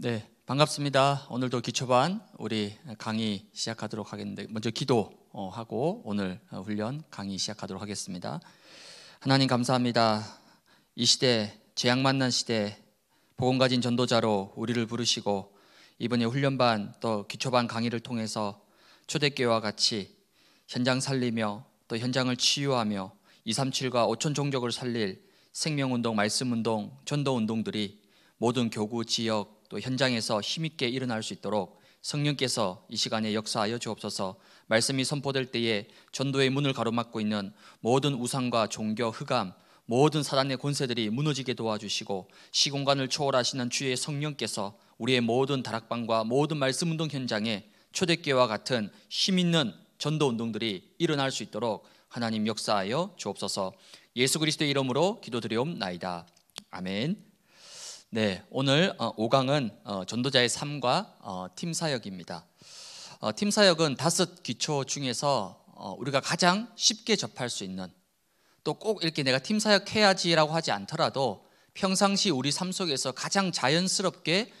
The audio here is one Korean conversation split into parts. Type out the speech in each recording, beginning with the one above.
네, 반갑습니다. 오늘도 기초반 우리 강의 시작하도록 하겠는데 먼저 기도하고 오늘 훈련 강의 시작하도록 하겠습니다. 하나님 감사합니다. 이 시대 재앙 만난 시대 복음 가진 전도자로 우리를 부르시고 이번에 훈련반 또 기초반 강의를 통해서 초대교회와 같이 현장 살리며 또 현장을 치유하며 237과 5천 종족을 살릴 생명운동, 말씀운동, 전도운동들이 모든 교구 지역 또 현장에서 힘있게 일어날 수 있도록 성령께서 이 시간에 역사하여 주옵소서 말씀이 선포될 때에 전도의 문을 가로막고 있는 모든 우상과 종교 흑암 모든 사단의 권세들이 무너지게 도와주시고 시공간을 초월하시는 주의 성령께서 우리의 모든 다락방과 모든 말씀 운동 현장에 초대교회와 같은 힘 있는 전도 운동들이 일어날 수 있도록 하나님 역사하여 주옵소서. 예수 그리스도의 이름으로 기도드리옵나이다. 아멘. 네, 오늘 5강은 어, 어, 전도자의 삶과 어, 팀 사역입니다. 팀 사역은 다섯 기초 중에서 우리가 가장 쉽게 접할 수 있는 또 꼭 이렇게 내가 팀 사역해야지라고 하지 않더라도 평상시 우리 삶 속에서 가장 자연스럽게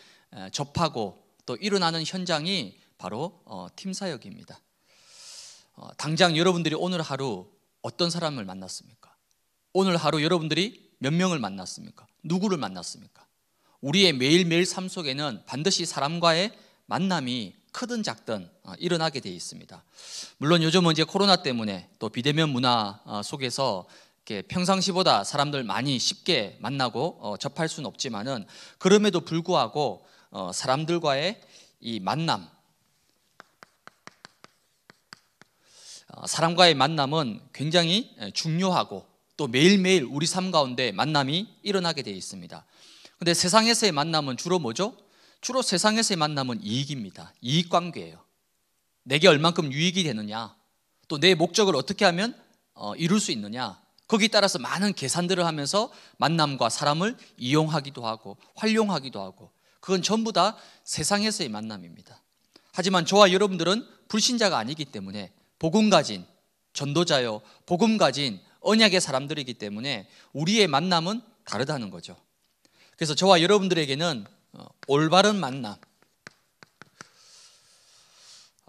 접하고 또 일어나는 현장이 바로 팀 사역입니다. 당장 여러분들이 오늘 하루 어떤 사람을 만났습니까? 오늘 하루 여러분들이 몇 명을 만났습니까? 누구를 만났습니까? 우리의 매일매일 삶 속에는 반드시 사람과의 만남이 크든 작든 어, 일어나게 되어 있습니다. 물론 요즘은 이제 코로나 때문에 또 비대면 문화 어, 속에서 평상시보다 사람들 많이 쉽게 만나고 어, 접할 수는 없지만은 그럼에도 불구하고 사람들과의 이 만남, 사람과의 만남은 굉장히 중요하고 또 매일매일 우리 삶 가운데 만남이 일어나게 되어 있습니다. 근데 세상에서의 만남은 주로 뭐죠? 주로 세상에서의 만남은 이익입니다. 이익 관계예요. 내게 얼만큼 유익이 되느냐, 또 내 목적을 어떻게 하면 어, 이룰 수 있느냐, 거기에 따라서 많은 계산들을 하면서 만남과 사람을 이용하기도 하고 활용하기도 하고 그건 전부 다 세상에서의 만남입니다. 하지만 저와 여러분들은 불신자가 아니기 때문에 복음 가진 전도자요, 복음 가진 언약의 사람들이기 때문에 우리의 만남은 다르다는 거죠. 그래서 저와 여러분들에게는 어, 올바른 만남.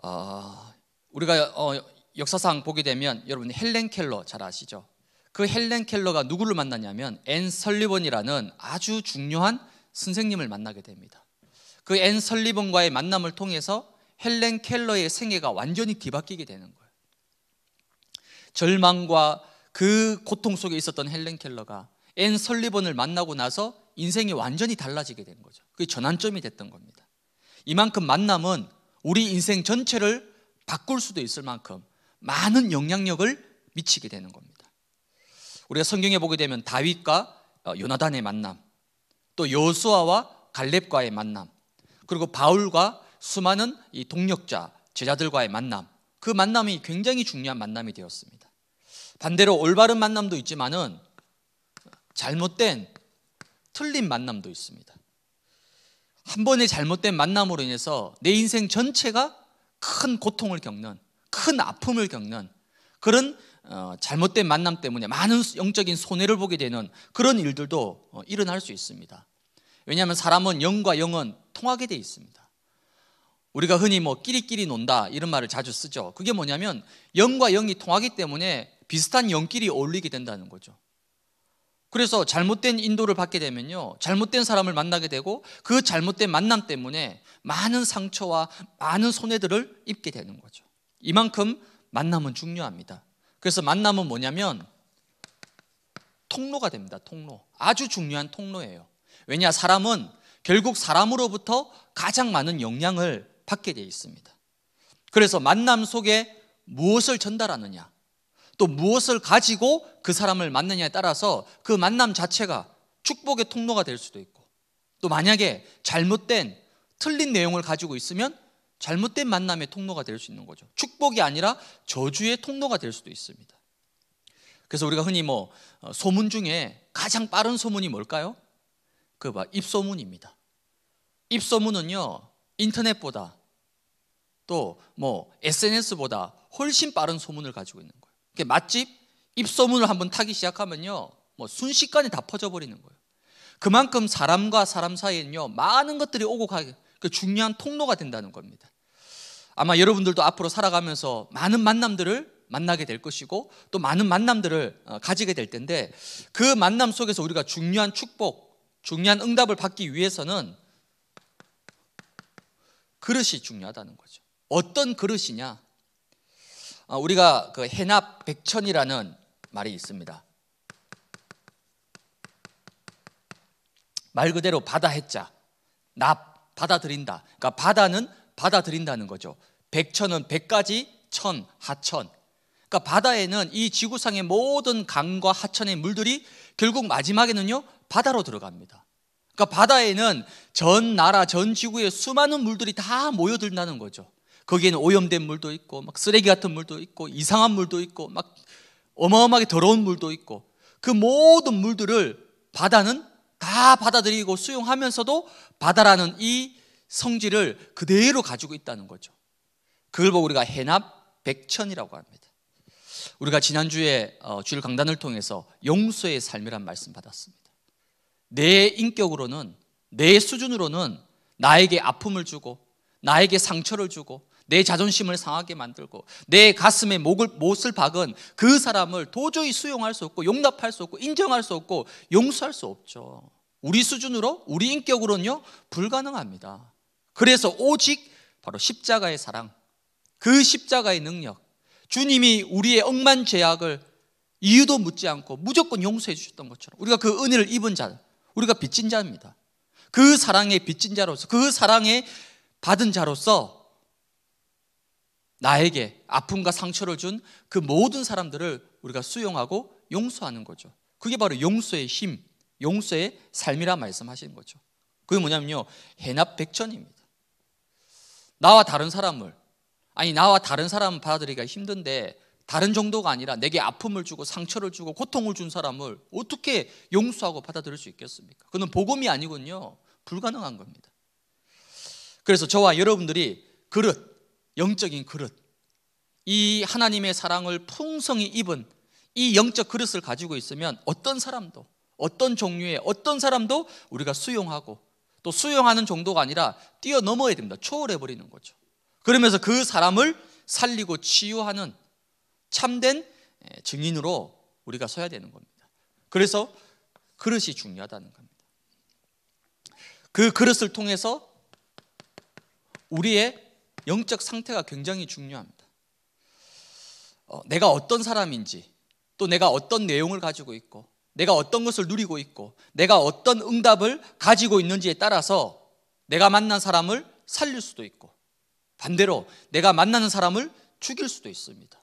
어, 우리가 어, 역사상 보게 되면 여러분 헬렌 켈러 잘 아시죠? 그 헬렌 켈러가 누구를 만나냐면 앤 설리번이라는 아주 중요한 선생님을 만나게 됩니다. 그 앤 설리번과의 만남을 통해서 헬렌 켈러의 생애가 완전히 뒤바뀌게 되는 거예요. 절망과 그 고통 속에 있었던 헬렌 켈러가 앤 설리번을 만나고 나서 인생이 완전히 달라지게 된 거죠. 그게 전환점이 됐던 겁니다. 이만큼 만남은 우리 인생 전체를 바꿀 수도 있을 만큼 많은 영향력을 미치게 되는 겁니다. 우리가 성경에 보게 되면 다윗과 어, 요나단의 만남, 또 여호수아와 갈렙과의 만남, 그리고 바울과 수많은 이 동력자 제자들과의 만남, 그 만남이 굉장히 중요한 만남이 되었습니다. 반대로 올바른 만남도 있지만은 잘못된 틀린 만남도 있습니다. 한 번의 잘못된 만남으로 인해서 내 인생 전체가 큰 고통을 겪는, 큰 아픔을 겪는 그런 어, 잘못된 만남 때문에 많은 영적인 손해를 보게 되는 그런 일들도 어, 일어날 수 있습니다. 왜냐하면 사람은 영과 영은 통하게 돼 있습니다. 우리가 흔히 뭐 끼리끼리 논다 이런 말을 자주 쓰죠. 그게 뭐냐면 영과 영이 통하기 때문에 비슷한 영끼리 어울리게 된다는 거죠. 그래서 잘못된 인도를 받게 되면요. 잘못된 사람을 만나게 되고 그 잘못된 만남 때문에 많은 상처와 많은 손해들을 입게 되는 거죠. 이만큼 만남은 중요합니다. 그래서 만남은 뭐냐면 통로가 됩니다. 통로. 아주 중요한 통로예요. 왜냐 사람은 결국 사람으로부터 가장 많은 영향을 받게 되어 있습니다. 그래서 만남 속에 무엇을 전달하느냐? 또 무엇을 가지고 그 사람을 만나냐에 따라서 그 만남 자체가 축복의 통로가 될 수도 있고 또 만약에 잘못된 틀린 내용을 가지고 있으면 잘못된 만남의 통로가 될 수 있는 거죠. 축복이 아니라 저주의 통로가 될 수도 있습니다. 그래서 우리가 흔히 뭐 어, 소문 중에 가장 빠른 소문이 뭘까요? 그 봐, 입소문입니다. 입소문은요, 인터넷보다 또 뭐 SNS보다 훨씬 빠른 소문을 가지고 있는 거예요. 맛집 입소문을 한번 타기 시작하면요. 뭐 순식간에 다 퍼져 버리는 거예요. 그만큼 사람과 사람 사이에는요. 많은 것들이 오고 가게 그 중요한 통로가 된다는 겁니다. 아마 여러분들도 앞으로 살아가면서 많은 만남들을 만나게 될 것이고 또 많은 만남들을 어, 가지게 될 텐데 그 만남 속에서 우리가 중요한 축복, 중요한 응답을 받기 위해서는 그릇이 중요하다는 거죠. 어떤 그릇이냐? 아, 우리가 그 해납 백천이라는 말이 있습니다. 말 그대로 받아 했자 납 받아들인다. 그러니까 바다는 받아들인다는 거죠. 백천은 백까지 천 하천. 그러니까 바다에는 이 지구상의 모든 강과 하천의 물들이 결국 마지막에는요 바다로 들어갑니다. 그러니까 바다에는 전 나라 전 지구의 수많은 물들이 다 모여든다는 거죠. 거기에는 오염된 물도 있고 막 쓰레기 같은 물도 있고 이상한 물도 있고 막 어마어마하게 더러운 물도 있고 그 모든 물들을 바다는 다 받아들이고 수용하면서도 바다라는 이 성질을 그대로 가지고 있다는 거죠. 그걸 보고 우리가 해납 백천이라고 합니다. 우리가 지난주에 어, 주일 강단을 통해서 용서의 삶이란 말씀 받았습니다. 내 인격으로는 내 수준으로는 나에게 아픔을 주고 나에게 상처를 주고 내 자존심을 상하게 만들고 내 가슴에 목을 못을 박은 그 사람을 도저히 수용할 수 없고 용납할 수 없고 인정할 수 없고 용서할 수 없죠. 우리 수준으로 우리 인격으로는요 불가능합니다. 그래서 오직 바로 십자가의 사랑, 그 십자가의 능력, 주님이 우리의 억만 죄악을 이유도 묻지 않고 무조건 용서해 주셨던 것처럼 우리가 그 은혜를 입은 자, 우리가 빚진 자입니다. 그 사랑의 빚진 자로서 그 사랑의 받은 자로서 나에게 아픔과 상처를 준 그 모든 사람들을 우리가 수용하고 용서하는 거죠. 그게 바로 용서의 힘, 용서의 삶이라 말씀하시는 거죠. 그게 뭐냐면요. 해납 백전입니다. 나와 다른 사람을 아니 나와 다른 사람은 받아들이기가 힘든데 다른 정도가 아니라 내게 아픔을 주고 상처를 주고 고통을 준 사람을 어떻게 용서하고 받아들일 수 있겠습니까? 그는 복음이 아니군요. 불가능한 겁니다. 그래서 저와 여러분들이 그릇 영적인 그릇, 이 하나님의 사랑을 풍성히 입은 이 영적 그릇을 가지고 있으면 어떤 사람도, 어떤 종류의 어떤 사람도 우리가 수용하고 또 수용하는 정도가 아니라 뛰어넘어야 됩니다. 초월해버리는 거죠. 그러면서 그 사람을 살리고 치유하는 참된 예, 증인으로 우리가 서야 되는 겁니다. 그래서 그릇이 중요하다는 겁니다. 그 그릇을 통해서 우리의 영적 상태가 굉장히 중요합니다. 어, 내가 어떤 사람인지, 또 내가 어떤 내용을 가지고 있고, 내가 어떤 것을 누리고 있고, 내가 어떤 응답을 가지고 있는지에 따라서 내가 만난 사람을 살릴 수도 있고, 반대로 내가 만나는 사람을 죽일 수도 있습니다.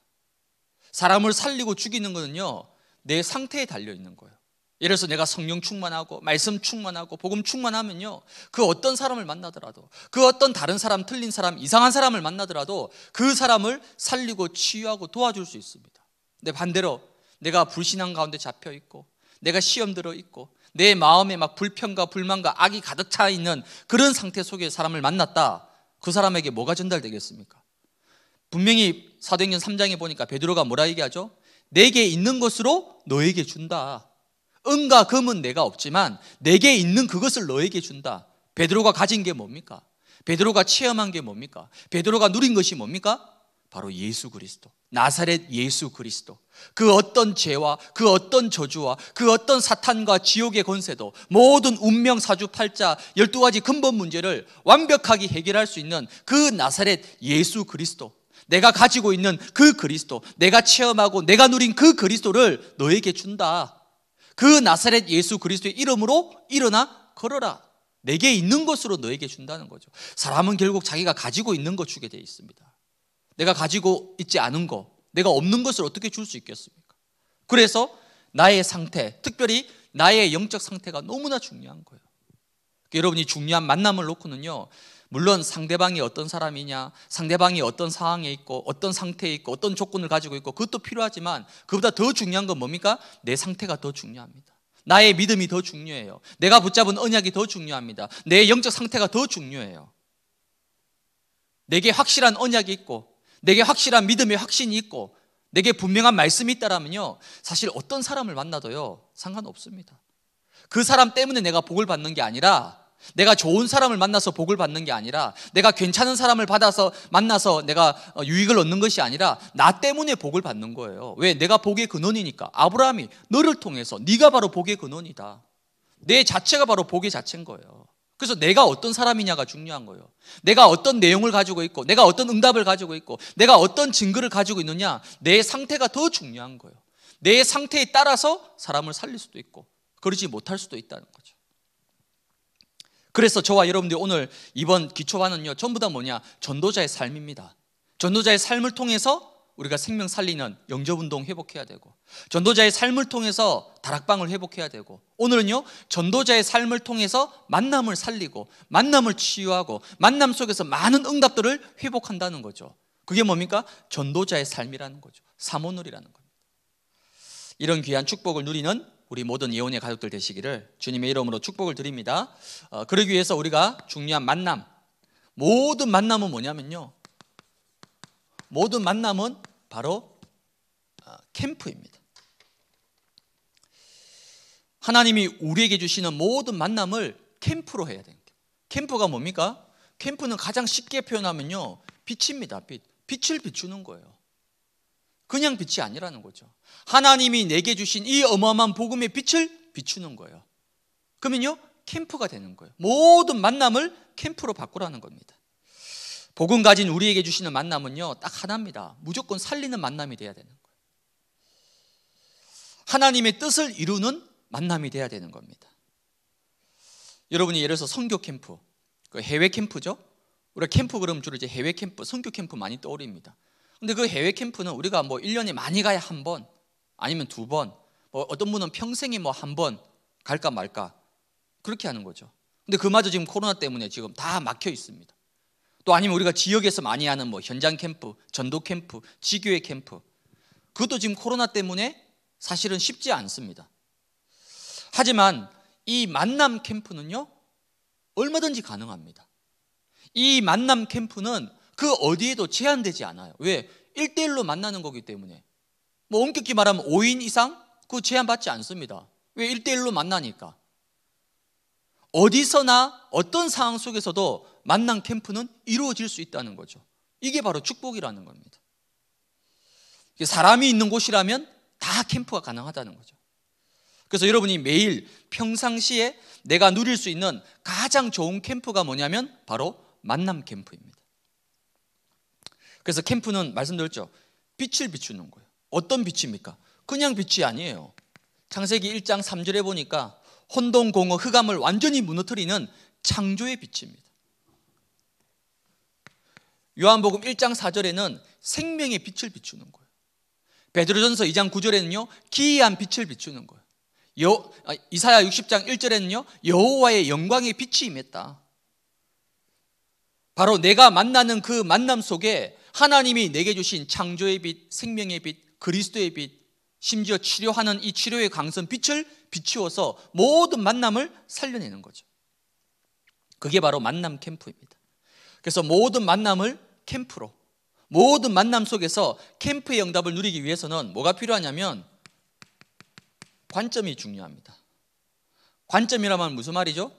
사람을 살리고 죽이는 것은요, 내 상태에 달려 있는 거예요. 예를 들어서 내가 성령 충만하고 말씀 충만하고 복음 충만하면요. 그 어떤 사람을 만나더라도 그 어떤 다른 사람 틀린 사람 이상한 사람을 만나더라도 그 사람을 살리고 치유하고 도와줄 수 있습니다. 근데 반대로 내가 불신앙 가운데 잡혀 있고 내가 시험 들어 있고 내 마음에 막 불평과 불만과 악이 가득 차 있는 그런 상태 속에 사람을 만났다. 그 사람에게 뭐가 전달되겠습니까? 분명히 사도행전 3장에 보니까 베드로가 뭐라 얘기하죠? 내게 있는 것으로 너에게 준다. 은과 금은 내가 없지만 내게 있는 그것을 너에게 준다. 베드로가 가진 게 뭡니까? 베드로가 체험한 게 뭡니까? 베드로가 누린 것이 뭡니까? 바로 예수 그리스도. 나사렛 예수 그리스도. 그 어떤 죄와 그 어떤 저주와 그 어떤 사탄과 지옥의 권세도 모든 운명 사주 팔자 12가지 근본 문제를 완벽하게 해결할 수 있는 그 나사렛 예수 그리스도. 내가 가지고 있는 그 그리스도. 내가 체험하고 내가 누린 그 그리스도를 너에게 준다. 그 나사렛 예수 그리스도의 이름으로 일어나 걸어라. 내게 있는 것으로 너에게 준다는 거죠. 사람은 결국 자기가 가지고 있는 것 주게 되어 있습니다. 내가 가지고 있지 않은 것, 내가 없는 것을 어떻게 줄 수 있겠습니까? 그래서 나의 상태, 특별히 나의 영적 상태가 너무나 중요한 거예요. 여러분이 중요한 만남을 놓고는요, 물론 상대방이 어떤 사람이냐, 상대방이 어떤 상황에 있고, 어떤 상태에 있고, 어떤 조건을 가지고 있고, 그것도 필요하지만, 그보다 더 중요한 건 뭡니까? 내 상태가 더 중요합니다. 나의 믿음이 더 중요해요. 내가 붙잡은 언약이 더 중요합니다. 내 영적 상태가 더 중요해요. 내게 확실한 언약이 있고, 내게 확실한 믿음의 확신이 있고, 내게 분명한 말씀이 있다라면요. 사실 어떤 사람을 만나도요. 상관없습니다. 그 사람 때문에 내가 복을 받는 게 아니라 내가 좋은 사람을 만나서 복을 받는 게 아니라 내가 괜찮은 사람을 받아서 만나서 내가 어, 유익을 얻는 것이 아니라 나 때문에 복을 받는 거예요. 왜? 내가 복의 근원이니까. 아브라함이 너를 통해서 네가 바로 복의 근원이다. 내 자체가 바로 복의 자체인 거예요. 그래서 내가 어떤 사람이냐가 중요한 거예요. 내가 어떤 내용을 가지고 있고 내가 어떤 응답을 가지고 있고 내가 어떤 증거를 가지고 있느냐 내 상태가 더 중요한 거예요. 내 상태에 따라서 사람을 살릴 수도 있고 그러지 못할 수도 있다는 그래서 저와 여러분들 오늘 이번 기초반은요, 전부 다 뭐냐? 전도자의 삶입니다. 전도자의 삶을 통해서 우리가 생명 살리는 영접운동 회복해야 되고, 전도자의 삶을 통해서 다락방을 회복해야 되고, 오늘은요, 전도자의 삶을 통해서 만남을 살리고, 만남을 치유하고, 만남 속에서 많은 응답들을 회복한다는 거죠. 그게 뭡니까? 전도자의 삶이라는 거죠. 사모놀이라는 겁니다. 이런 귀한 축복을 누리는 우리 모든 예언의 가족들 되시기를 주님의 이름으로 축복을 드립니다. 어, 그러기 위해서 우리가 중요한 만남, 모든 만남은 뭐냐면요. 모든 만남은 바로 어, 캠프입니다. 하나님이 우리에게 주시는 모든 만남을 캠프로 해야 됩니다. 캠프가 뭡니까? 캠프는 가장 쉽게 표현하면요. 빛입니다. 빛. 빛을 비추는 거예요. 그냥 빛이 아니라는 거죠. 하나님이 내게 주신 이 어마어마한 복음의 빛을 비추는 거예요. 그러면요, 캠프가 되는 거예요. 모든 만남을 캠프로 바꾸라는 겁니다. 복음 가진 우리에게 주시는 만남은요, 딱 하나입니다. 무조건 살리는 만남이 돼야 되는 거예요. 하나님의 뜻을 이루는 만남이 돼야 되는 겁니다. 여러분이 예를 들어서 선교 캠프, 그 해외 캠프죠. 우리 캠프 그럼 주로 이제 해외 캠프, 선교 캠프 많이 떠올립니다. 근데 그 해외 캠프는 우리가 뭐 1년에 많이 가야 한 번, 아니면 두 번, 뭐 어떤 분은 평생에 뭐 한 번 갈까 말까 그렇게 하는 거죠. 근데 그마저 지금 코로나 때문에 지금 다 막혀 있습니다. 또 아니면 우리가 지역에서 많이 하는 뭐 현장 캠프, 전도 캠프, 지교회 캠프 그것도 지금 코로나 때문에 사실은 쉽지 않습니다. 하지만 이 만남 캠프는요 얼마든지 가능합니다. 이 만남 캠프는 그 어디에도 제한되지 않아요. 왜? 1대1로 만나는 거기 때문에. 뭐 엄격히 말하면 5인 이상 그 제한받지 않습니다. 왜 1대1로 만나니까. 어디서나 어떤 상황 속에서도 만남 캠프는 이루어질 수 있다는 거죠. 이게 바로 축복이라는 겁니다. 사람이 있는 곳이라면 다 캠프가 가능하다는 거죠. 그래서 여러분이 매일 평상시에 내가 누릴 수 있는 가장 좋은 캠프가 뭐냐면 바로 만남 캠프입니다. 그래서 캠프는 말씀드렸죠. 빛을 비추는 거예요. 어떤 빛입니까? 그냥 빛이 아니에요. 창세기 1장 3절에 보니까 혼돈, 공허, 흑암을 완전히 무너뜨리는 창조의 빛입니다. 요한복음 1장 4절에는 생명의 빛을 비추는 거예요. 베드로전서 2장 9절에는요. 기이한 빛을 비추는 거예요. 여, 아, 이사야 60장 1절에는요. 여호와의 영광의 빛이 임했다. 바로 내가 만나는 그 만남 속에 하나님이 내게 주신 창조의 빛, 생명의 빛, 그리스도의 빛, 심지어 치료하는 이 치료의 강선 빛을 비추어서 모든 만남을 살려내는 거죠. 그게 바로 만남 캠프입니다. 그래서 모든 만남을 캠프로, 모든 만남 속에서 캠프의 응답을 누리기 위해서는 뭐가 필요하냐면 관점이 중요합니다. 관점이라면 무슨 말이죠?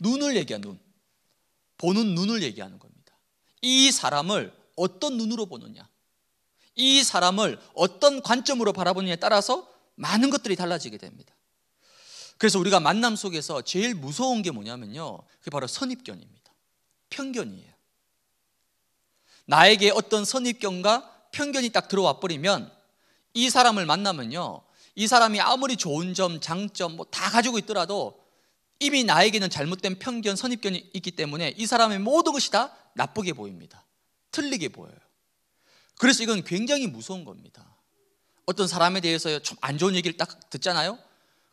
눈을 얘기한 눈. 보는 눈을 얘기하는 겁니다. 이 사람을 어떤 눈으로 보느냐, 이 사람을 어떤 관점으로 바라보느냐에 따라서 많은 것들이 달라지게 됩니다. 그래서 우리가 만남 속에서 제일 무서운 게 뭐냐면요. 그게 바로 선입견입니다. 편견이에요. 나에게 어떤 선입견과 편견이 딱 들어와 버리면 이 사람을 만나면요. 이 사람이 아무리 좋은 점, 장점 뭐 다 가지고 있더라도 이미 나에게는 잘못된 편견, 선입견이 있기 때문에 이 사람의 모든 것이 다 나쁘게 보입니다. 틀리게 보여요. 그래서 이건 굉장히 무서운 겁니다. 어떤 사람에 대해서 좀안 좋은 얘기를 딱 듣잖아요.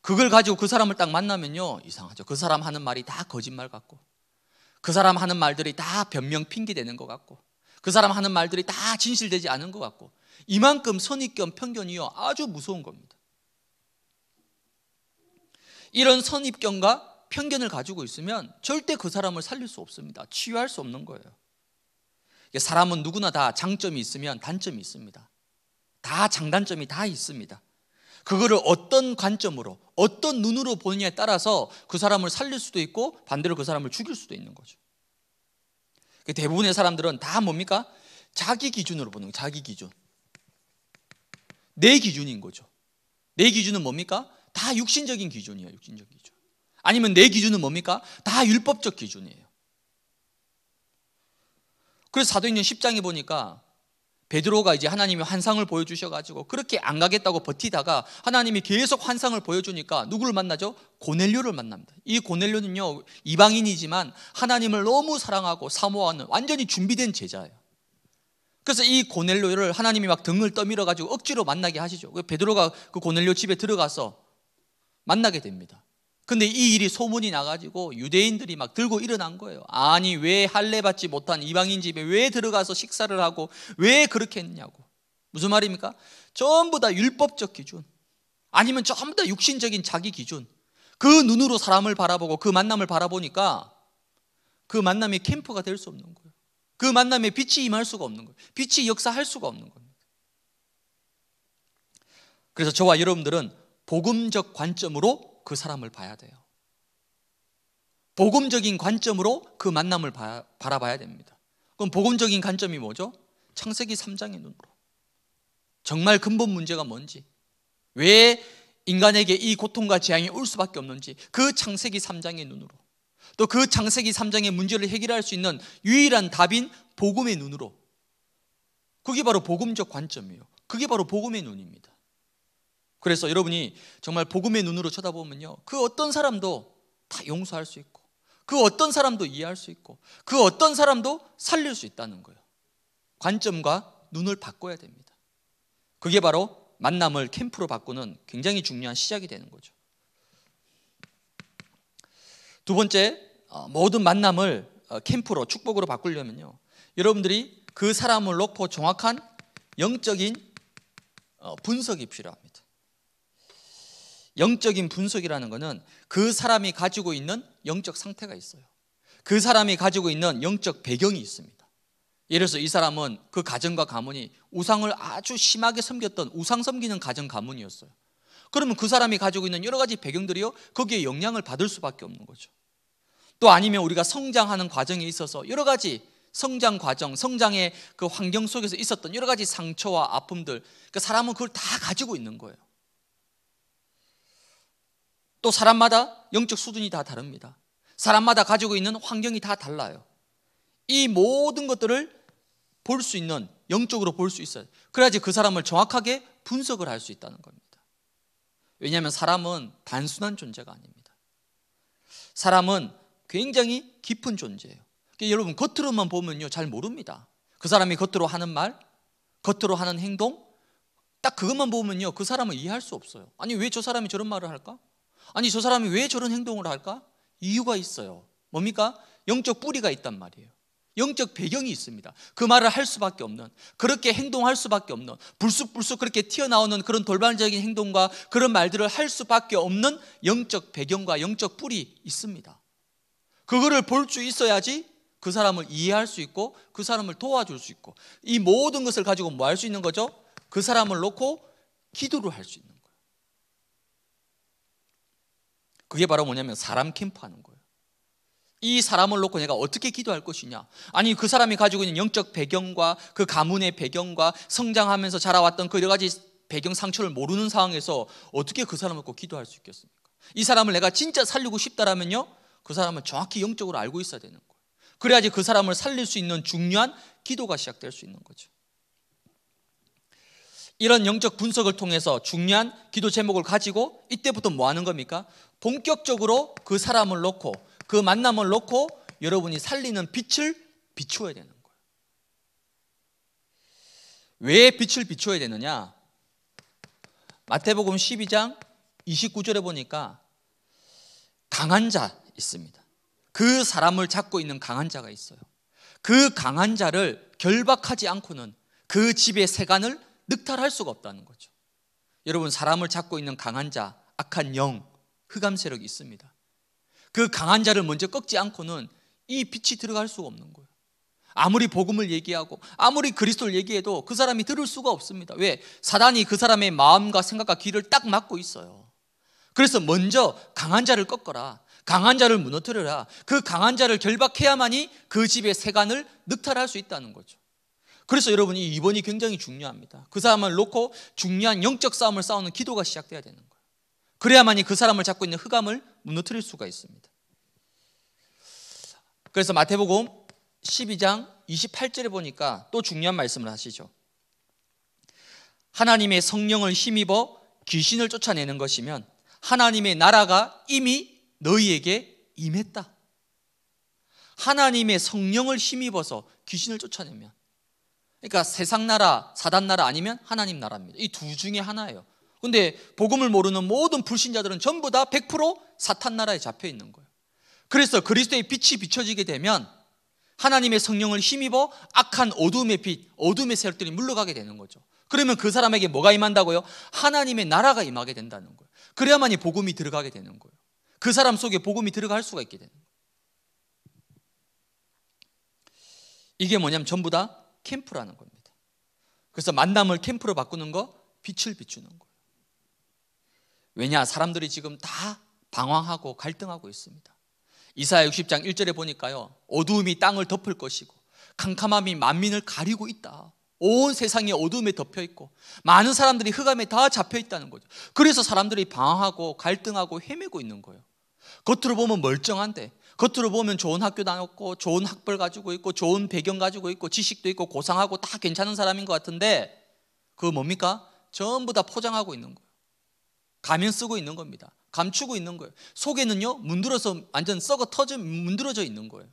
그걸 가지고 그 사람을 딱 만나면요. 이상하죠. 그 사람 하는 말이 다 거짓말 같고, 그 사람 하는 말들이 다 변명 핑계 되는 것 같고, 그 사람 하는 말들이 다 진실되지 않은 것 같고, 이만큼 선입견 편견이요. 아주 무서운 겁니다. 이런 선입견과 편견을 가지고 있으면 절대 그 사람을 살릴 수 없습니다. 치유할 수 없는 거예요. 사람은 누구나 다 장점이 있으면 단점이 있습니다. 다 장단점이 다 있습니다. 그거를 어떤 관점으로, 어떤 눈으로 보느냐에 따라서 그 사람을 살릴 수도 있고 반대로 그 사람을 죽일 수도 있는 거죠. 그 대부분의 사람들은 다 뭡니까? 자기 기준으로 보는 거예요. 자기 기준. 내 기준인 거죠. 내 기준은 뭡니까? 다 육신적인 기준이에요. 육신적 기준. 아니면 내 기준은 뭡니까? 다 율법적 기준이에요. 그래서 사도행전 10장에 보니까 베드로가 이제 하나님이 환상을 보여주셔가지고 그렇게 안 가겠다고 버티다가 하나님이 계속 환상을 보여주니까 누구를 만나죠? 고넬료를 만납니다. 이 고넬료는요 이방인이지만 하나님을 너무 사랑하고 사모하는 완전히 준비된 제자예요. 그래서 이 고넬료를 하나님이 막 등을 떠밀어 가지고 억지로 만나게 하시죠. 그 베드로가 그 고넬료 집에 들어가서 만나게 됩니다. 근데 이 일이 소문이 나가지고 유대인들이 막 들고 일어난 거예요. 아니, 왜 할례 받지 못한 이방인 집에 왜 들어가서 식사를 하고 왜 그렇게 했냐고. 무슨 말입니까? 전부 다 율법적 기준. 아니면 전부 다 육신적인 자기 기준. 그 눈으로 사람을 바라보고 그 만남을 바라보니까 그 만남이 캠프가 될 수 없는 거예요. 그 만남에 빛이 임할 수가 없는 거예요. 빛이 역사할 수가 없는 겁니다. 그래서 저와 여러분들은 복음적 관점으로 그 사람을 봐야 돼요. 복음적인 관점으로 그 만남을 바, 바라봐야 됩니다. 그럼 복음적인 관점이 뭐죠? 창세기 3장의 눈으로. 정말 근본 문제가 뭔지, 왜 인간에게 이 고통과 재앙이 올 수밖에 없는지, 그 창세기 3장의 눈으로. 또 그 창세기 3장의 문제를 해결할 수 있는 유일한 답인 복음의 눈으로. 그게 바로 복음적 관점이에요. 그게 바로 복음의 눈입니다. 그래서 여러분이 정말 복음의 눈으로 쳐다보면요. 그 어떤 사람도 다 용서할 수 있고, 그 어떤 사람도 이해할 수 있고, 그 어떤 사람도 살릴 수 있다는 거예요. 관점과 눈을 바꿔야 됩니다. 그게 바로 만남을 캠프로 바꾸는 굉장히 중요한 시작이 되는 거죠. 두 번째, 어, 모든 만남을 어, 캠프로 축복으로 바꾸려면요. 여러분들이 그 사람을 놓고 정확한 영적인 어, 분석이 필요합니다. 영적인 분석이라는 것은 그 사람이 가지고 있는 영적 상태가 있어요. 그 사람이 가지고 있는 영적 배경이 있습니다. 예를 들어서 이 사람은 그 가정과 가문이 우상을 아주 심하게 섬겼던 우상 섬기는 가정 가문이었어요. 그러면 그 사람이 가지고 있는 여러 가지 배경들이요. 거기에 영향을 받을 수밖에 없는 거죠. 또 아니면 우리가 성장하는 과정에 있어서 여러 가지 성장 과정, 성장의 그 환경 속에서 있었던 여러 가지 상처와 아픔들, 그 사람은 그걸 다 가지고 있는 거예요. 또 사람마다 영적 수준이 다 다릅니다. 사람마다 가지고 있는 환경이 다 달라요. 이 모든 것들을 볼 수 있는 영적으로 볼 수 있어요. 그래야지 그 사람을 정확하게 분석을 할 수 있다는 겁니다. 왜냐하면 사람은 단순한 존재가 아닙니다. 사람은 굉장히 깊은 존재예요. 그러니까 여러분 겉으로만 보면요 잘 모릅니다. 그 사람이 겉으로 하는 말, 겉으로 하는 행동, 딱 그것만 보면요 그 사람을 이해할 수 없어요. 아니 왜 저 사람이 저런 말을 할까? 아니 저 사람이 왜 저런 행동을 할까? 이유가 있어요. 뭡니까? 영적 뿌리가 있단 말이에요. 영적 배경이 있습니다. 그 말을 할 수밖에 없는, 그렇게 행동할 수밖에 없는, 불쑥불쑥 그렇게 튀어나오는 그런 돌발적인 행동과 그런 말들을 할 수밖에 없는 영적 배경과 영적 뿌리 있습니다. 그거를 볼 수 있어야지 그 사람을 이해할 수 있고 그 사람을 도와줄 수 있고 이 모든 것을 가지고 뭐 할 수 있는 거죠? 그 사람을 놓고 기도를 할 수 있는 거예요. 그게 바로 뭐냐면 사람 캠프하는 거예요. 이 사람을 놓고 내가 어떻게 기도할 것이냐? 아니 그 사람이 가지고 있는 영적 배경과 그 가문의 배경과 성장하면서 자라왔던 그 여러 가지 배경 상처를 모르는 상황에서 어떻게 그 사람을 놓고 기도할 수 있겠습니까? 이 사람을 내가 진짜 살리고 싶다라면요, 그 사람은 정확히 영적으로 알고 있어야 되는 거예요. 그래야지 그 사람을 살릴 수 있는 중요한 기도가 시작될 수 있는 거죠. 이런 영적 분석을 통해서 중요한 기도 제목을 가지고 이때부터 뭐 하는 겁니까? 본격적으로 그 사람을 놓고 그 만남을 놓고 여러분이 살리는 빛을 비추어야 되는 거예요. 왜 빛을 비추어야 되느냐? 마태복음 12장 29절에 보니까 강한 자 있습니다. 그 사람을 잡고 있는 강한 자가 있어요. 그 강한 자를 결박하지 않고는 그 집의 세간을 늑탈할 수가 없다는 거죠. 여러분 사람을 잡고 있는 강한 자, 악한 영, 흑암 세력이 있습니다. 그 강한 자를 먼저 꺾지 않고는 이 빛이 들어갈 수가 없는 거예요. 아무리 복음을 얘기하고 아무리 그리스도를 얘기해도 그 사람이 들을 수가 없습니다. 왜? 사단이 그 사람의 마음과 생각과 귀를 딱 막고 있어요. 그래서 먼저 강한 자를 꺾어라. 강한 자를 무너뜨려라. 그 강한 자를 결박해야만이 그 집의 세간을 늑탈할 수 있다는 거죠. 그래서 여러분 이이번이 굉장히 중요합니다. 그 사람을 놓고 중요한 영적 싸움을 싸우는 기도가 시작돼야 되는 거예요. 그래야만이 그 사람을 잡고 있는 흑암을 무너뜨릴 수가 있습니다. 그래서 마태복음 12장 28절에 보니까 또 중요한 말씀을 하시죠. 하나님의 성령을 힘입어 귀신을 쫓아내는 것이면 하나님의 나라가 이미 너희에게 임했다. 하나님의 성령을 힘입어서 귀신을 쫓아내면 그러니까 세상 나라, 사단 나라 아니면 하나님 나라입니다. 이 두 중에 하나예요. 근데 복음을 모르는 모든 불신자들은 전부 다 100% 사탄 나라에 잡혀 있는 거예요. 그래서 그리스도의 빛이 비춰지게 되면 하나님의 성령을 힘입어 악한 어둠의 빛, 어둠의 세력들이 물러가게 되는 거죠. 그러면 그 사람에게 뭐가 임한다고요? 하나님의 나라가 임하게 된다는 거예요. 그래야만이 복음이 들어가게 되는 거예요. 그 사람 속에 복음이 들어갈 수가 있게 되는 거예요. 이게 뭐냐면 전부 다 캠프라는 겁니다. 그래서 만남을 캠프로 바꾸는 거, 빛을 비추는 거. 왜냐? 사람들이 지금 다 방황하고 갈등하고 있습니다. 이사야 60장 1절에 보니까요. 어두움이 땅을 덮을 것이고 캄캄함이 만민을 가리고 있다. 온 세상이 어둠에 덮여 있고 많은 사람들이 흑암에 다 잡혀 있다는 거죠. 그래서 사람들이 방황하고 갈등하고 헤매고 있는 거예요. 겉으로 보면 멀쩡한데 겉으로 보면 좋은 학교 다녔고 좋은 학벌 가지고 있고 좋은 배경 가지고 있고 지식도 있고 고상하고 다 괜찮은 사람인 것 같은데 그 뭡니까? 전부 다 포장하고 있는 거예요. 가면 쓰고 있는 겁니다. 감추고 있는 거예요. 속에는요, 문들어서 완전 썩어 터져, 문들어져 있는 거예요.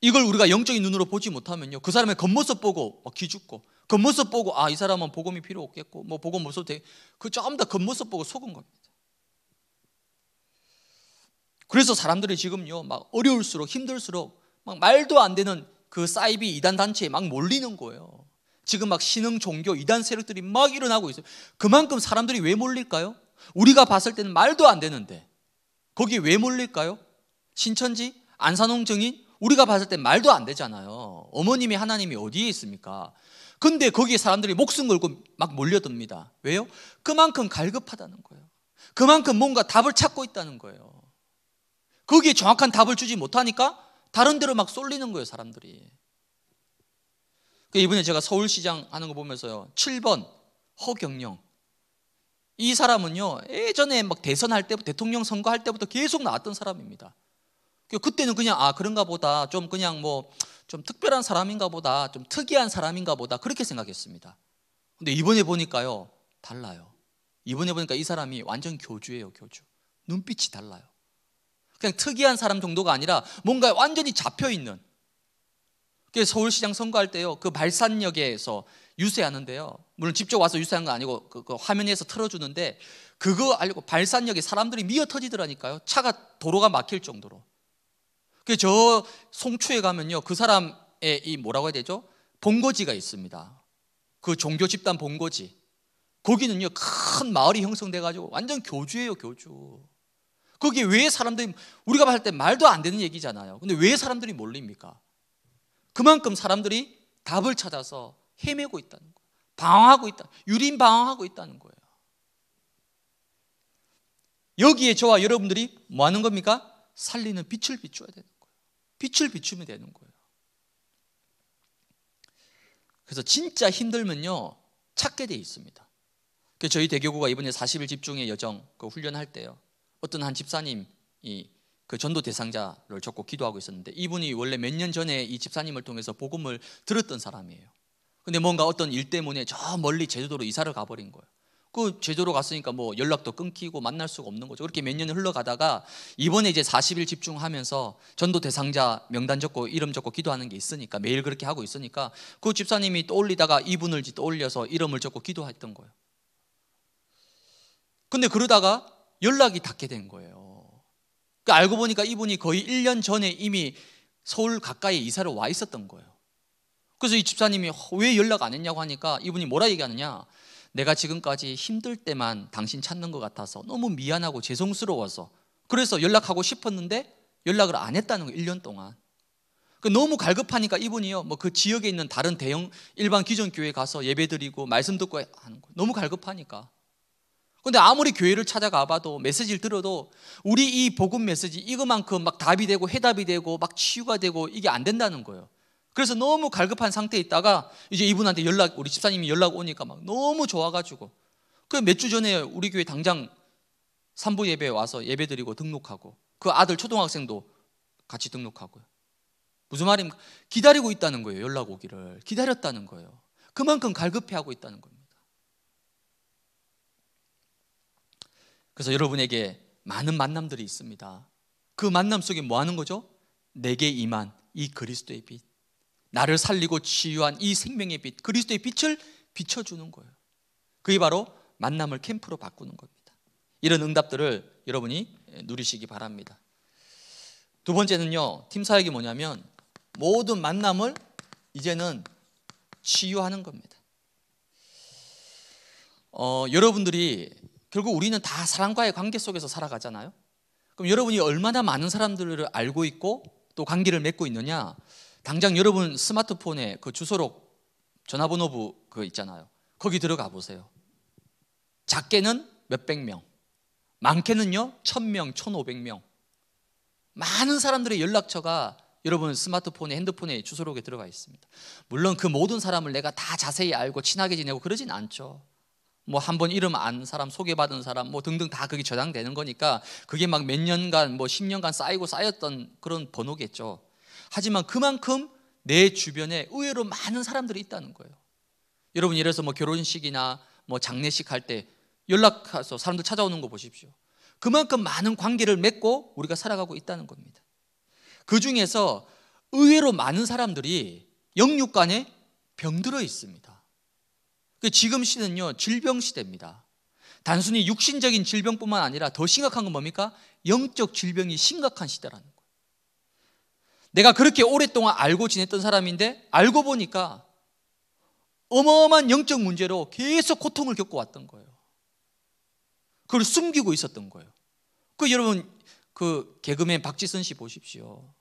이걸 우리가 영적인 눈으로 보지 못하면요, 그 사람의 겉모습 보고 막 기죽고, 겉모습 보고, 아, 이 사람은 복음이 필요 없겠고, 뭐 복음 없써도 돼. 그 조금 더 겉모습 보고 속은 겁니다. 그래서 사람들이 지금요, 막 어려울수록 힘들수록 막 말도 안 되는 그 사이비 이단 단체에 막 몰리는 거예요. 지금 막 신흥 종교 이단 세력들이 막 일어나고 있어요. 그만큼 사람들이 왜 몰릴까요? 우리가 봤을 때는 말도 안 되는데 거기 왜 몰릴까요? 신천지, 안산홍 증인 우리가 봤을 때 말도 안 되잖아요. 어머님이 하나님이 어디에 있습니까? 근데 거기에 사람들이 목숨 걸고 막 몰려듭니다. 왜요? 그만큼 갈급하다는 거예요. 그만큼 뭔가 답을 찾고 있다는 거예요. 거기에 정확한 답을 주지 못하니까 다른 데로 막 쏠리는 거예요, 사람들이. 그 이번에 제가 서울시장 하는 거 보면서요. 7번 허경영. 이 사람은요. 예전에 막 대선할 때부터 대통령 선거할 때부터 계속 나왔던 사람입니다. 그 그때는 그냥 아 그런가 보다. 좀 그냥 뭐 좀 특별한 사람인가 보다. 좀 특이한 사람인가 보다. 그렇게 생각했습니다. 근데 이번에 보니까요. 달라요. 이번에 보니까 이 사람이 완전 교주예요, 교주. 눈빛이 달라요. 그냥 특이한 사람 정도가 아니라 뭔가 완전히 잡혀 있는 서울시장 선거할 때요 그 발산역에서 유세하는데요 물론 직접 와서 유세한 거 아니고 그, 그 화면에서 틀어주는데 그거 알고 발산역에 사람들이 미어 터지더라니까요 차가 도로가 막힐 정도로 그 저 송추에 가면요 그 사람의 이 뭐라고 해야 되죠 본거지가 있습니다 그 종교 집단 본거지 거기는요 큰 마을이 형성돼 가지고 완전 교주예요 교주 거기 왜 사람들이 우리가 봤을 때 말도 안 되는 얘기잖아요 근데 왜 사람들이 몰립니까 그만큼 사람들이 답을 찾아서 헤매고 있다는 거예요. 방황하고 있다. 유린 방황하고 있다는 거예요. 여기에 저와 여러분들이 뭐 하는 겁니까? 살리는 빛을 비추어야 되는 거예요. 빛을 비추면 되는 거예요. 그래서 진짜 힘들면요. 찾게 돼 있습니다. 그 저희 대교구가 이번에 40일 집중의 여정 그 훈련할 때요. 어떤 한 집사님이 그 전도 대상자를 적고 기도하고 있었는데 이분이 원래 몇 년 전에 이 집사님을 통해서 복음을 들었던 사람이에요. 근데 뭔가 어떤 일 때문에 저 멀리 제주도로 이사를 가버린 거예요. 그 제주도로 갔으니까 뭐 연락도 끊기고 만날 수가 없는 거죠. 그렇게 몇년 흘러가다가 이번에 이제 40일 집중하면서 전도 대상자 명단 적고 이름 적고 기도하는 게 있으니까 매일 그렇게 하고 있으니까 그 집사님이 떠올리다가 이분을 떠올려서 이름을 적고 기도했던 거예요. 근데 그러다가 연락이 닿게 된 거예요. 그 알고 보니까 이분이 거의 1년 전에 이미 서울 가까이 이사를 와 있었던 거예요. 그래서 이 집사님이 왜 연락 안 했냐고 하니까 이분이 뭐라 얘기하느냐. 내가 지금까지 힘들 때만 당신 찾는 것 같아서 너무 미안하고 죄송스러워서 그래서 연락하고 싶었는데 연락을 안 했다는 거예요. 1년 동안. 그러니까 너무 갈급하니까 이분이요. 뭐 그 지역에 있는 다른 대형 일반 기존 교회 가서 예배 드리고 말씀 듣고 하는 거. 너무 갈급하니까. 근데 아무리 교회를 찾아가 봐도 메시지를 들어도 우리 이 복음 메시지 이거만큼 막 답이 되고 해답이 되고 막 치유가 되고 이게 안 된다는 거예요. 그래서 너무 갈급한 상태에 있다가 이제 이분한테 연락 우리 집사님이 연락 오니까 막 너무 좋아가지고 그 몇 주 전에 우리 교회 당장 산부 예배 와서 예배 드리고 등록하고 그 아들 초등학생도 같이 등록하고요. 무슨 말입니까? 기다리고 있다는 거예요. 연락 오기를 기다렸다는 거예요. 그만큼 갈급해하고 있다는 거예요. 그래서 여러분에게 많은 만남들이 있습니다. 그 만남 속에 뭐 하는 거죠? 내게 임한 이 그리스도의 빛. 나를 살리고 치유한 이 생명의 빛. 그리스도의 빛을 비춰주는 거예요. 그게 바로 만남을 캠프로 바꾸는 겁니다. 이런 응답들을 여러분이 누리시기 바랍니다. 두 번째는요, 팀 사역이 뭐냐면 모든 만남을 이제는 치유하는 겁니다. 어, 여러분들이 결국 우리는 다 사람과의 관계 속에서 살아가잖아요. 그럼 여러분이 얼마나 많은 사람들을 알고 있고 또 관계를 맺고 있느냐? 당장 여러분 스마트폰에 그 주소록 전화번호부 그 있잖아요. 거기 들어가 보세요. 작게는 몇백 명, 많게는요 천 명, 천오백 명. 많은 사람들의 연락처가 여러분 스마트폰에 핸드폰에 주소록에 들어가 있습니다. 물론 그 모든 사람을 내가 다 자세히 알고 친하게 지내고 그러진 않죠. 뭐한번 이름 안 사람 소개받은 사람 뭐 등등 다 거기 저장되는 거니까 그게 막 몇 년간 뭐 10년간 쌓이고 쌓였던 그런 번호겠죠. 하지만 그만큼 내 주변에 의외로 많은 사람들이 있다는 거예요. 여러분 예를 들어서 뭐 결혼식이나 뭐 장례식 할 때 연락해서 사람들 찾아오는 거 보십시오. 그만큼 많은 관계를 맺고 우리가 살아가고 있다는 겁니다. 그 중에서 의외로 많은 사람들이 영육 간에 병들어 있습니다. 그 지금 시대는요, 질병 시대입니다. 단순히 육신적인 질병뿐만 아니라 더 심각한 건 뭡니까? 영적 질병이 심각한 시대라는 거예요. 내가 그렇게 오랫동안 알고 지냈던 사람인데 알고 보니까 어마어마한 영적 문제로 계속 고통을 겪어왔던 거예요. 그걸 숨기고 있었던 거예요. 그 여러분 그 개그맨 박지선 씨 보십시오.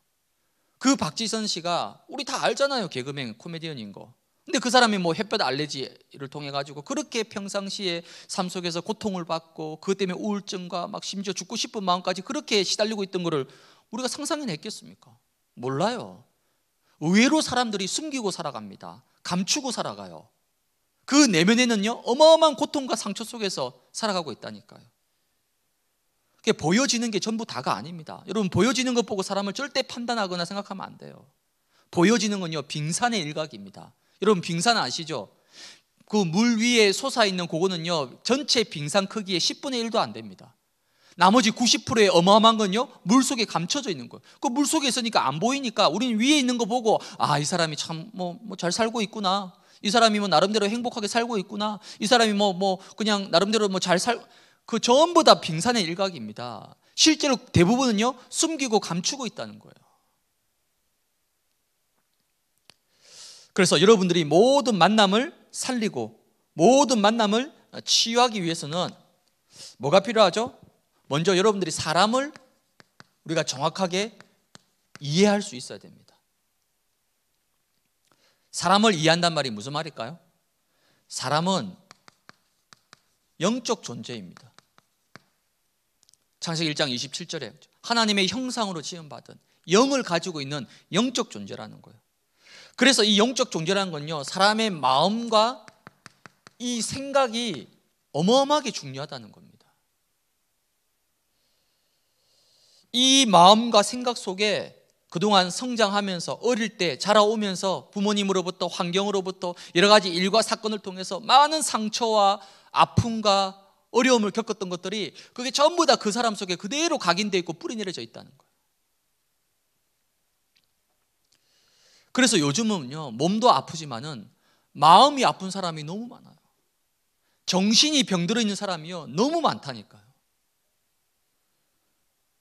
그 박지선 씨가 우리 다 알잖아요. 개그맨 코미디언인 거. 근데 그 사람이 뭐 햇볕 알레르기를 통해 가지고 그렇게 평상시에 삶 속에서 고통을 받고 그것 때문에 우울증과 막 심지어 죽고 싶은 마음까지 그렇게 시달리고 있던 거를 우리가 상상해했겠습니까 몰라요. 의외로 사람들이 숨기고 살아갑니다. 감추고 살아가요. 그 내면에는요 어마어마한 고통과 상처 속에서 살아가고 있다니까요. 그게 보여지는 게 전부 다가 아닙니다. 여러분 보여지는 것 보고 사람을 절대 판단하거나 생각하면 안 돼요. 보여지는 건요 빙산의 일각입니다. 여러분 빙산 아시죠? 그 물 위에 솟아있는 그거는요 전체 빙산 크기의 10분의 1도 안 됩니다 나머지 90%의 어마어마한 건요 물 속에 감춰져 있는 거예요 그물 속에 있으니까 안 보이니까 우리는 위에 있는 거 보고 아이 사람이 참뭐뭐 뭐 살고 있구나 이 사람이 뭐 나름대로 행복하게 살고 있구나 이 사람이 뭐뭐 뭐 그냥 나름대로 뭐 잘 살 그 전부 다 빙산의 일각입니다 실제로 대부분은요 숨기고 감추고 있다는 거예요 그래서 여러분들이 모든 만남을 살리고 모든 만남을 치유하기 위해서는 뭐가 필요하죠? 먼저 여러분들이 사람을 우리가 정확하게 이해할 수 있어야 됩니다. 사람을 이해한단 말이 무슨 말일까요? 사람은 영적 존재입니다. 창세기 1장 27절에 하나님의 형상으로 지음받은 영을 가지고 있는 영적 존재라는 거예요. 그래서 이 영적 존재라는 건요, 사람의 마음과 이 생각이 어마어마하게 중요하다는 겁니다. 이 마음과 생각 속에 그동안 성장하면서 어릴 때 자라오면서 부모님으로부터 환경으로부터 여러 가지 일과 사건을 통해서 많은 상처와 아픔과 어려움을 겪었던 것들이 그게 전부 다 그 사람 속에 그대로 각인되어 있고 뿌리 내려져 있다는 거예요. 그래서 요즘은요, 몸도 아프지만은 마음이 아픈 사람이 너무 많아요. 정신이 병들어 있는 사람이요, 너무 많다니까요.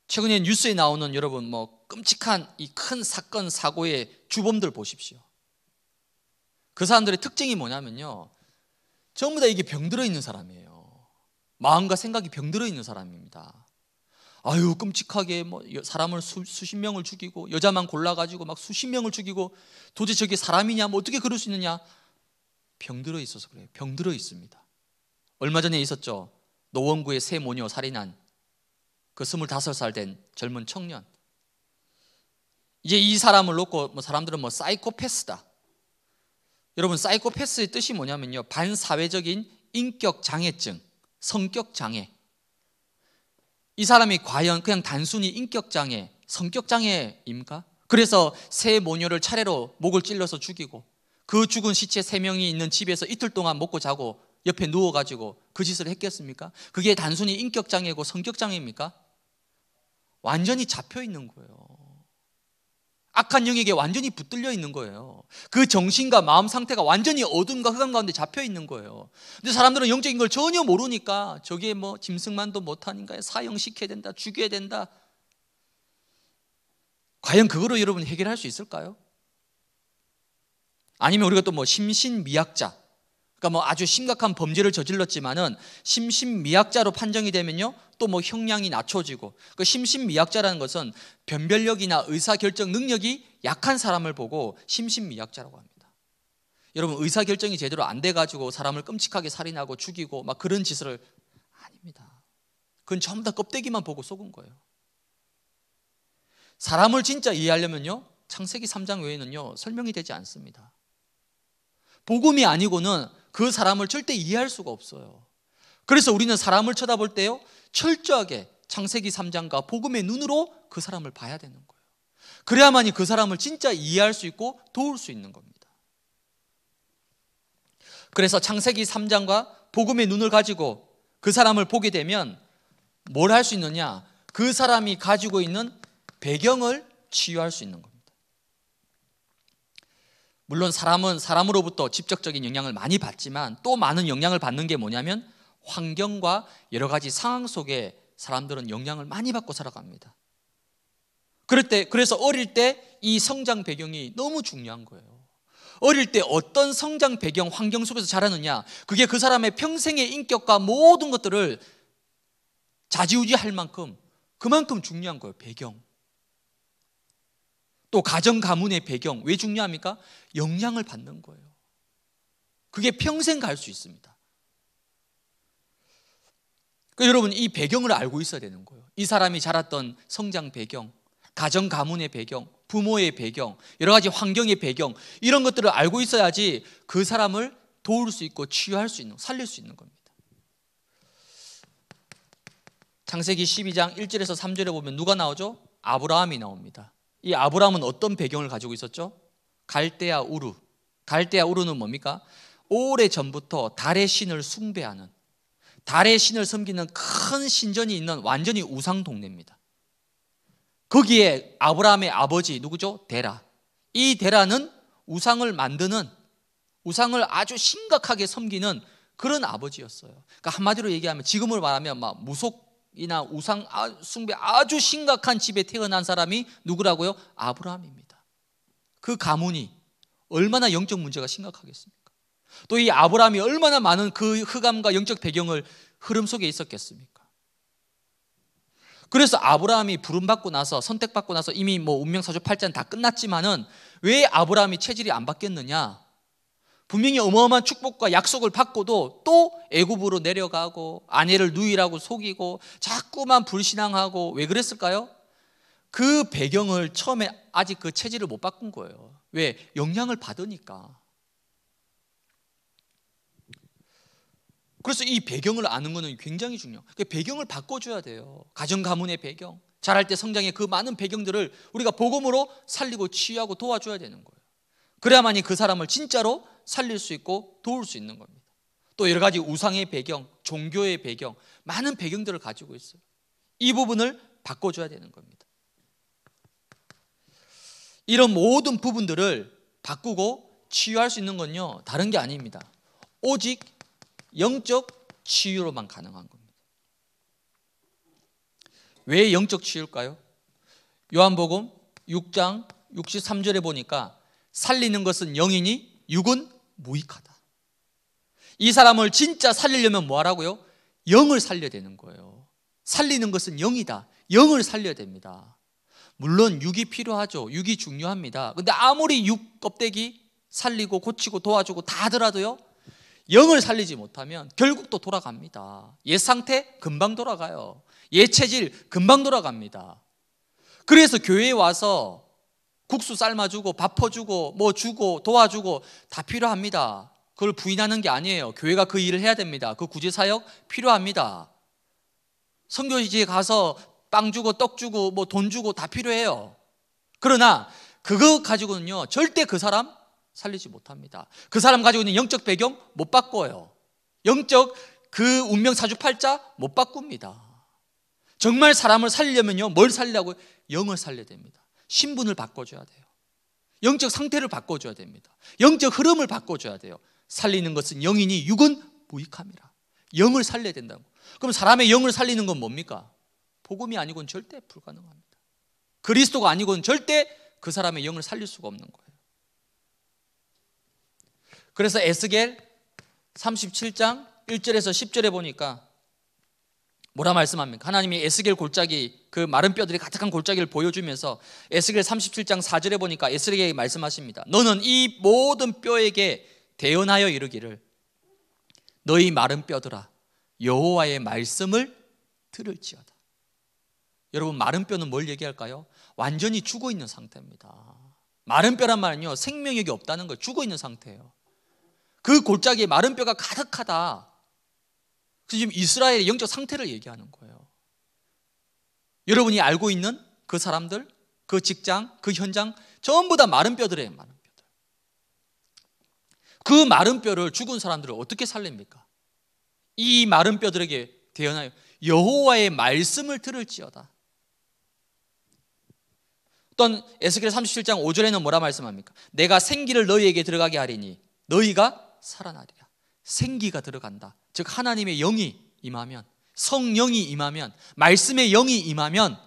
최근에 뉴스에 나오는 여러분 뭐 끔찍한 이 큰 사건 사고의 주범들 보십시오. 그 사람들의 특징이 뭐냐면요. 전부 다 이게 병들어 있는 사람이에요. 마음과 생각이 병들어 있는 사람입니다. 아유 끔찍하게 뭐 사람을 수, 수십 명을 죽이고 여자만 골라가지고 막 수십 명을 죽이고 도대체 저게 사람이냐 뭐 어떻게 그럴 수 있느냐 병들어 있어서 그래요 병들어 있습니다 얼마 전에 있었죠 노원구의 새 모녀 살인한 그 스물다섯 살 된 젊은 청년 이제 이 사람을 놓고 뭐 사람들은 뭐 사이코패스다 여러분 사이코패스의 뜻이 뭐냐면요 반사회적인 인격장애증 성격장애 이 사람이 과연 그냥 단순히 인격장애, 성격장애입니까? 그래서 세 모녀를 차례로 목을 찔러서 죽이고 그 죽은 시체 세 명이 있는 집에서 이틀 동안 먹고 자고 옆에 누워가지고 그 짓을 했겠습니까? 그게 단순히 인격장애고 성격장애입니까? 완전히 잡혀 있는 거예요. 악한 영에게 완전히 붙들려 있는 거예요. 그 정신과 마음 상태가 완전히 어둠과 흑암 가운데 잡혀 있는 거예요. 근데 사람들은 영적인 걸 전혀 모르니까 저게 뭐 짐승만도 못하니까 사형시켜야 된다, 죽여야 된다. 과연 그거로 여러분 해결할 수 있을까요? 아니면 우리가 또 뭐 심신미약자, 그러니까 뭐 아주 심각한 범죄를 저질렀지만은 심신미약자로 판정이 되면요 또뭐 형량이 낮춰지고 그 심신미약자라는 것은 변별력이나 의사결정 능력이 약한 사람을 보고 심신미약자라고 합니다. 여러분 의사결정이 제대로 안 돼가지고 사람을 끔찍하게 살인하고 죽이고 막 그런 짓을 아닙니다. 그건 전부 다 껍데기만 보고 속은 거예요. 사람을 진짜 이해하려면요 창세기 3장 외에는요 설명이 되지 않습니다. 복음이 아니고는 그 사람을 절대 이해할 수가 없어요. 그래서 우리는 사람을 쳐다볼 때요 철저하게 창세기 3장과 복음의 눈으로 그 사람을 봐야 되는 거예요. 그래야만이 그 사람을 진짜 이해할 수 있고 도울 수 있는 겁니다. 그래서 창세기 3장과 복음의 눈을 가지고 그 사람을 보게 되면 뭘 할 수 있느냐? 그 사람이 가지고 있는 배경을 치유할 수 있는 겁니다. 물론 사람은 사람으로부터 직접적인 영향을 많이 받지만 또 많은 영향을 받는 게 뭐냐면 환경과 여러 가지 상황 속에 사람들은 영향을 많이 받고 살아갑니다. 그럴 때 그래서 어릴 때 이 성장 배경이 너무 중요한 거예요. 어릴 때 어떤 성장 배경 환경 속에서 자라느냐 그게 그 사람의 평생의 인격과 모든 것들을 자지우지할 만큼 그만큼 중요한 거예요. 배경. 또 가정 가문의 배경 왜 중요합니까? 영향을 받는 거예요. 그게 평생 갈 수 있습니다. 그러니까 여러분 이 배경을 알고 있어야 되는 거예요. 이 사람이 자랐던 성장 배경, 가정 가문의 배경, 부모의 배경, 여러 가지 환경의 배경 이런 것들을 알고 있어야지 그 사람을 도울 수 있고 치유할 수 있는, 살릴 수 있는 겁니다. 창세기 12장 1절에서 3절에 보면 누가 나오죠? 아브라함이 나옵니다. 이 아브라함은 어떤 배경을 가지고 있었죠? 갈대아 우루. 갈대아 우루는 뭡니까? 오래 전부터 달의 신을 숭배하는 달의 신을 섬기는 큰 신전이 있는 완전히 우상 동네입니다. 거기에 아브라함의 아버지 누구죠? 데라. 이 데라는 우상을 만드는 우상을 아주 심각하게 섬기는 그런 아버지였어요. 그러니까 한마디로 얘기하면 지금을 말하면 막 무속이나 우상 아, 숭배 아주 심각한 집에 태어난 사람이 누구라고요? 아브라함입니다. 그 가문이 얼마나 영적 문제가 심각하겠습니까? 또이 아브라함이 얼마나 많은 그 흑암과 영적 배경을 흐름 속에 있었겠습니까? 그래서 아브라함이 부름받고 나서 선택받고 나서 이미 뭐 운명사주 팔자는 다 끝났지만은 왜 아브라함이 체질이 안 바뀌었느냐? 분명히 어마어마한 축복과 약속을 받고도 또 애굽으로 내려가고 아내를 누이라고 속이고 자꾸만 불신앙하고 왜 그랬을까요? 그 배경을 처음에 아직 그 체질을 못 바꾼 거예요. 왜? 영향을 받으니까. 그래서 이 배경을 아는 것은 굉장히 중요해요. 그 배경을 바꿔줘야 돼요. 가정 가문의 배경, 자랄 때 성장의 그 많은 배경들을 우리가 복음으로 살리고 치유하고 도와줘야 되는 거예요. 그래야만이 그 사람을 진짜로 살릴 수 있고 도울 수 있는 겁니다. 또 여러 가지 우상의 배경, 종교의 배경, 많은 배경들을 가지고 있어요. 이 부분을 바꿔줘야 되는 겁니다. 이런 모든 부분들을 바꾸고 치유할 수 있는 건요, 다른 게 아닙니다. 오직 영적 치유로만 가능한 겁니다. 왜 영적 치유일까요? 요한복음 6장 63절에 보니까 살리는 것은 영이니 육은 무익하다. 이 사람을 진짜 살리려면 뭐 하라고요? 영을 살려야 되는 거예요. 살리는 것은 영이다. 영을 살려야 됩니다. 물론 육이 필요하죠. 육이 중요합니다. 근데 아무리 육 껍데기 살리고 고치고 도와주고 다 하더라도요. 영을 살리지 못하면 결국 또 돌아갑니다. 옛 상태 금방 돌아가요. 옛 체질 금방 돌아갑니다. 그래서 교회에 와서 국수 삶아주고 밥 퍼주고 뭐 주고 도와주고 다 필요합니다. 그걸 부인하는 게 아니에요. 교회가 그 일을 해야 됩니다. 그 구제 사역 필요합니다. 성교지에 가서 빵 주고 떡 주고 뭐 돈 주고 다 필요해요. 그러나 그거 가지고는요 절대 그 사람 살리지 못합니다. 그 사람 가지고 있는 영적 배경 못 바꿔요. 영적 그 운명 사주팔자 못 바꿉니다. 정말 사람을 살려면요, 뭘 살려고? 영을 살려야 됩니다. 신분을 바꿔줘야 돼요. 영적 상태를 바꿔줘야 됩니다. 영적 흐름을 바꿔줘야 돼요. 살리는 것은 영이니 육은 무익함이라. 영을 살려야 된다고. 그럼 사람의 영을 살리는 건 뭡니까? 복음이 아니고는 절대 불가능합니다. 그리스도가 아니고는 절대 그 사람의 영을 살릴 수가 없는 거예요. 그래서 에스겔 37장 1절에서 10절에 보니까 뭐라 말씀합니까? 하나님이 에스겔 골짜기 그 마른 뼈들이 가득한 골짜기를 보여주면서 에스겔 37장 4절에 보니까 에스겔에게 말씀하십니다. 너는 이 모든 뼈에게 대언하여 이르기를 너희 마른 뼈들아 여호와의 말씀을 들을지어다. 여러분 마른 뼈는 뭘 얘기할까요? 완전히 죽어 있는 상태입니다. 마른 뼈란 말은요 생명력이 없다는 거 죽어 있는 상태예요. 그 골짜기에 마른 뼈가 가득하다. 그래서 지금 이스라엘의 영적 상태를 얘기하는 거예요. 여러분이 알고 있는 그 사람들, 그 직장, 그 현장, 전부 다 마른 뼈들에 마른 뼈들. 그 마른 뼈를 죽은 사람들을 어떻게 살립니까? 이 마른 뼈들에게 대언하여 여호와의 말씀을 들을지어다. 또한 에스겔 37장 5절에는 뭐라 말씀합니까? 내가 생기를 너희에게 들어가게 하리니 너희가 살아나리라. 생기가 들어간다. 즉 하나님의 영이 임하면 성령이 임하면 말씀의 영이 임하면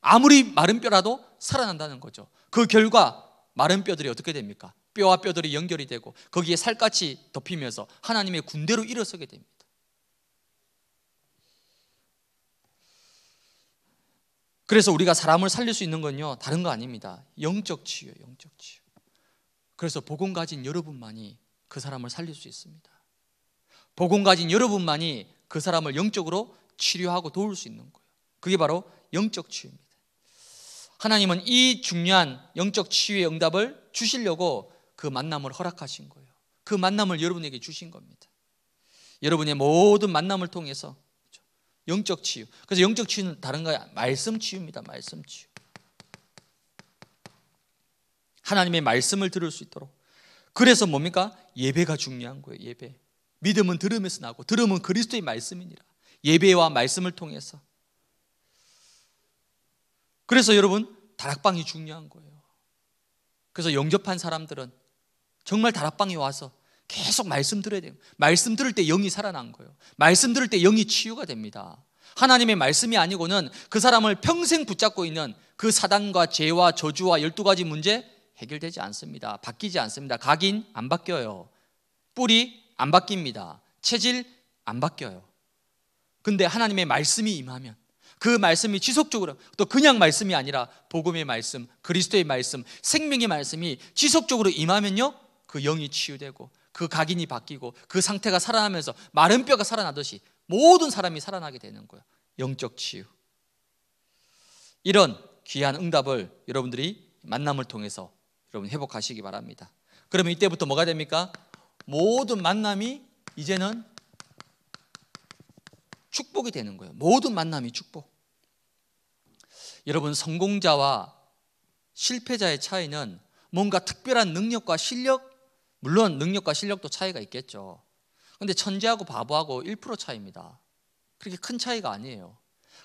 아무리 마른 뼈라도 살아난다는 거죠. 그 결과 마른 뼈들이 어떻게 됩니까? 뼈와 뼈들이 연결이 되고 거기에 살같이 덮이면서 하나님의 군대로 일어서게 됩니다. 그래서 우리가 사람을 살릴 수 있는 건요 다른 거 아닙니다. 영적 치유, 영적 치유. 그래서 복음 가진 여러분만이 그 사람을 살릴 수 있습니다. 복음 가진 여러분만이 그 사람을 영적으로 치료하고 도울 수 있는 거예요. 그게 바로 영적 치유입니다. 하나님은 이 중요한 영적 치유의 응답을 주시려고 그 만남을 허락하신 거예요. 그 만남을 여러분에게 주신 겁니다. 여러분의 모든 만남을 통해서 그렇죠? 영적 치유. 그래서 영적 치유는 다른 거야. 말씀 치유입니다. 말씀 치유. 하나님의 말씀을 들을 수 있도록 그래서 뭡니까? 예배가 중요한 거예요, 예배. 믿음은 들음에서 나고 들음은 그리스도의 말씀이니라. 예배와 말씀을 통해서. 그래서 여러분 다락방이 중요한 거예요. 그래서 영접한 사람들은 정말 다락방에 와서 계속 말씀 들어야 돼요. 말씀 들을 때 영이 살아난 거예요. 말씀 들을 때 영이 치유가 됩니다. 하나님의 말씀이 아니고는 그 사람을 평생 붙잡고 있는 그 사단과 죄와 저주와 열두 가지 문제 해결되지 않습니다. 바뀌지 않습니다. 각인 안 바뀌어요. 뿌리 안 바뀝니다. 체질 안 바뀌어요. 근데 하나님의 말씀이 임하면 그 말씀이 지속적으로 또 그냥 말씀이 아니라 복음의 말씀, 그리스도의 말씀, 생명의 말씀이 지속적으로 임하면요. 그 영이 치유되고 그 각인이 바뀌고 그 상태가 살아나면서 마른 뼈가 살아나듯이 모든 사람이 살아나게 되는 거예요. 영적 치유. 이런 귀한 응답을 여러분들이 만남을 통해서 여러분 회복하시기 바랍니다. 그러면 이때부터 뭐가 됩니까? 모든 만남이 이제는 축복이 되는 거예요. 모든 만남이 축복. 여러분 성공자와 실패자의 차이는 뭔가 특별한 능력과 실력 물론 능력과 실력도 차이가 있겠죠. 근데 천재하고 바보하고 1% 차이입니다. 그렇게 큰 차이가 아니에요.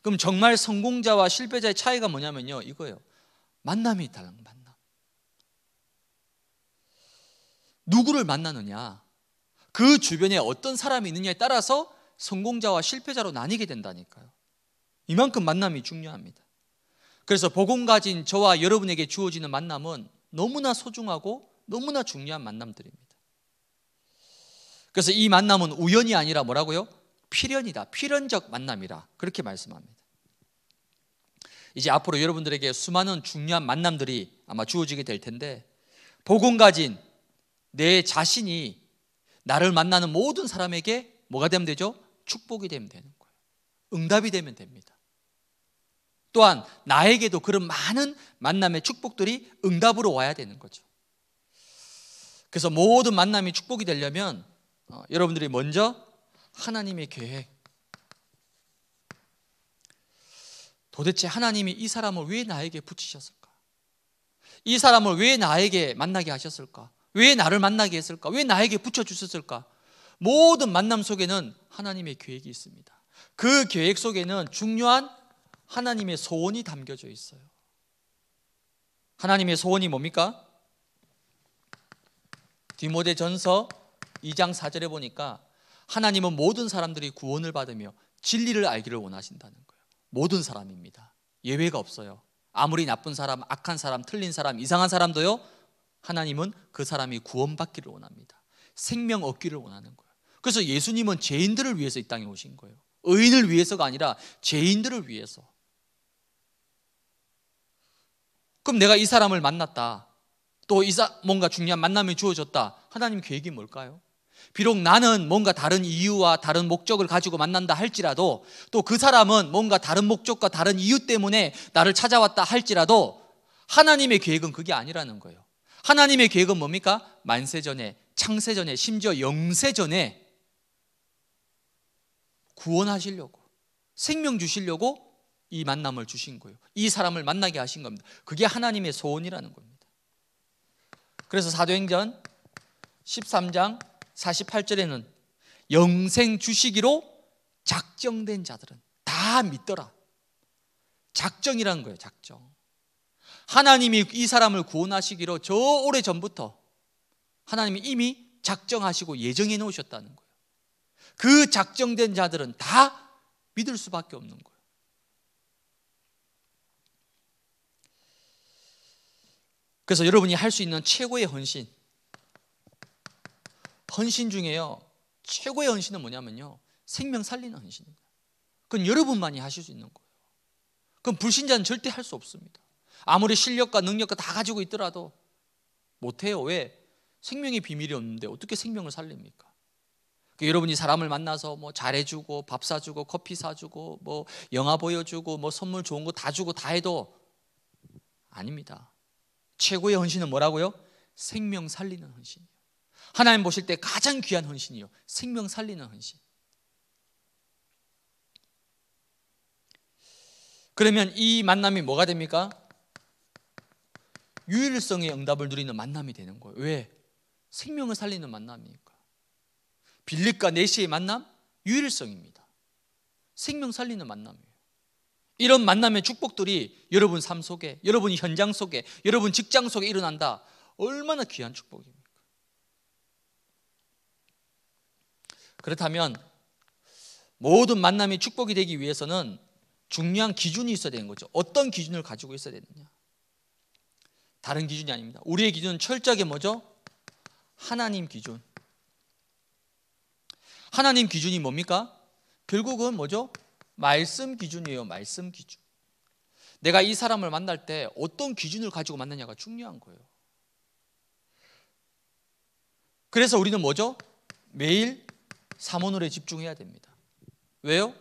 그럼 정말 성공자와 실패자의 차이가 뭐냐면요. 이거예요. 만남이 다른 만남. 누구를 만나느냐, 그 주변에 어떤 사람이 있느냐에 따라서 성공자와 실패자로 나뉘게 된다니까요. 이만큼 만남이 중요합니다. 그래서 복음 가진 저와 여러분에게 주어지는 만남은 너무나 소중하고 너무나 중요한 만남들입니다. 그래서 이 만남은 우연이 아니라 뭐라고요? 필연이다. 필연적 만남이라. 그렇게 말씀합니다. 이제 앞으로 여러분들에게 수많은 중요한 만남들이 아마 주어지게 될 텐데 복음 가진 내 자신이 나를 만나는 모든 사람에게 뭐가 되면 되죠? 축복이 되면 되는 거예요. 응답이 되면 됩니다. 또한 나에게도 그런 많은 만남의 축복들이 응답으로 와야 되는 거죠. 그래서 모든 만남이 축복이 되려면 어, 여러분들이 먼저 하나님의 계획 도대체 하나님이 이 사람을 왜 나에게 붙이셨을까? 이 사람을 왜 나에게 만나게 하셨을까? 왜 나를 만나게 했을까? 왜 나에게 붙여주셨을까? 모든 만남 속에는 하나님의 계획이 있습니다. 그 계획 속에는 중요한 하나님의 소원이 담겨져 있어요. 하나님의 소원이 뭡니까? 디모데 전서 2장 4절에 보니까 하나님은 모든 사람들이 구원을 받으며 진리를 알기를 원하신다는 거예요. 모든 사람입니다. 예외가 없어요. 아무리 나쁜 사람, 악한 사람, 틀린 사람, 이상한 사람도요, 하나님은 그 사람이 구원받기를 원합니다. 생명 얻기를 원하는 거예요. 그래서 예수님은 죄인들을 위해서 이 땅에 오신 거예요. 의인을 위해서가 아니라 죄인들을 위해서. 그럼 내가 이 사람을 만났다. 또이 뭔가 중요한 만남이 주어졌다. 하나님 계획이 뭘까요? 비록 나는 뭔가 다른 이유와 다른 목적을 가지고 만난다 할지라도 또 그 사람은 뭔가 다른 목적과 다른 이유 때문에 나를 찾아왔다 할지라도 하나님의 계획은 그게 아니라는 거예요. 하나님의 계획은 뭡니까? 만세전에, 창세전에, 심지어 영세전에 구원하시려고, 생명 주시려고 이 만남을 주신 거예요. 이 사람을 만나게 하신 겁니다. 그게 하나님의 소원이라는 겁니다. 그래서 사도행전 13장 48절에는 영생 주시기로 작정된 자들은 다 믿더라. 작정이라는 거예요, 작정. 하나님이 이 사람을 구원하시기로 저 오래 전부터 하나님이 이미 작정하시고 예정해 놓으셨다는 거예요. 그 작정된 자들은 다 믿을 수밖에 없는 거예요. 그래서 여러분이 할 수 있는 최고의 헌신, 헌신 중에요. 최고의 헌신은 뭐냐면요. 생명 살리는 헌신입니다. 그건 여러분만이 하실 수 있는 거예요. 그건 불신자는 절대 할 수 없습니다. 아무리 실력과 능력과 다 가지고 있더라도 못해요. 왜? 생명의 비밀이 없는데 어떻게 생명을 살립니까? 그러니까 여러분이 사람을 만나서 뭐 잘해주고 밥 사주고 커피 사주고 뭐 영화 보여주고 뭐 선물 좋은 거 다 주고 다 해도 아닙니다. 최고의 헌신은 뭐라고요? 생명 살리는 헌신이요. 하나님 보실 때 가장 귀한 헌신이요. 생명 살리는 헌신. 그러면 이 만남이 뭐가 됩니까? 유일성의 응답을 누리는 만남이 되는 거예요. 왜? 생명을 살리는 만남이니까. 빌립과 내시의 만남 유일성입니다. 생명 살리는 만남이에요. 이런 만남의 축복들이 여러분 삶 속에, 여러분 현장 속에, 여러분 직장 속에 일어난다. 얼마나 귀한 축복입니까? 그렇다면 모든 만남이 축복이 되기 위해서는 중요한 기준이 있어야 되는 거죠. 어떤 기준을 가지고 있어야 되느냐? 다른 기준이 아닙니다. 우리의 기준은 철저하게 뭐죠? 하나님 기준. 하나님 기준이 뭡니까? 결국은 뭐죠? 말씀 기준이에요. 말씀 기준. 내가 이 사람을 만날 때 어떤 기준을 가지고 만나냐가 중요한 거예요. 그래서 우리는 뭐죠? 매일 사모늘에 집중해야 됩니다. 왜요?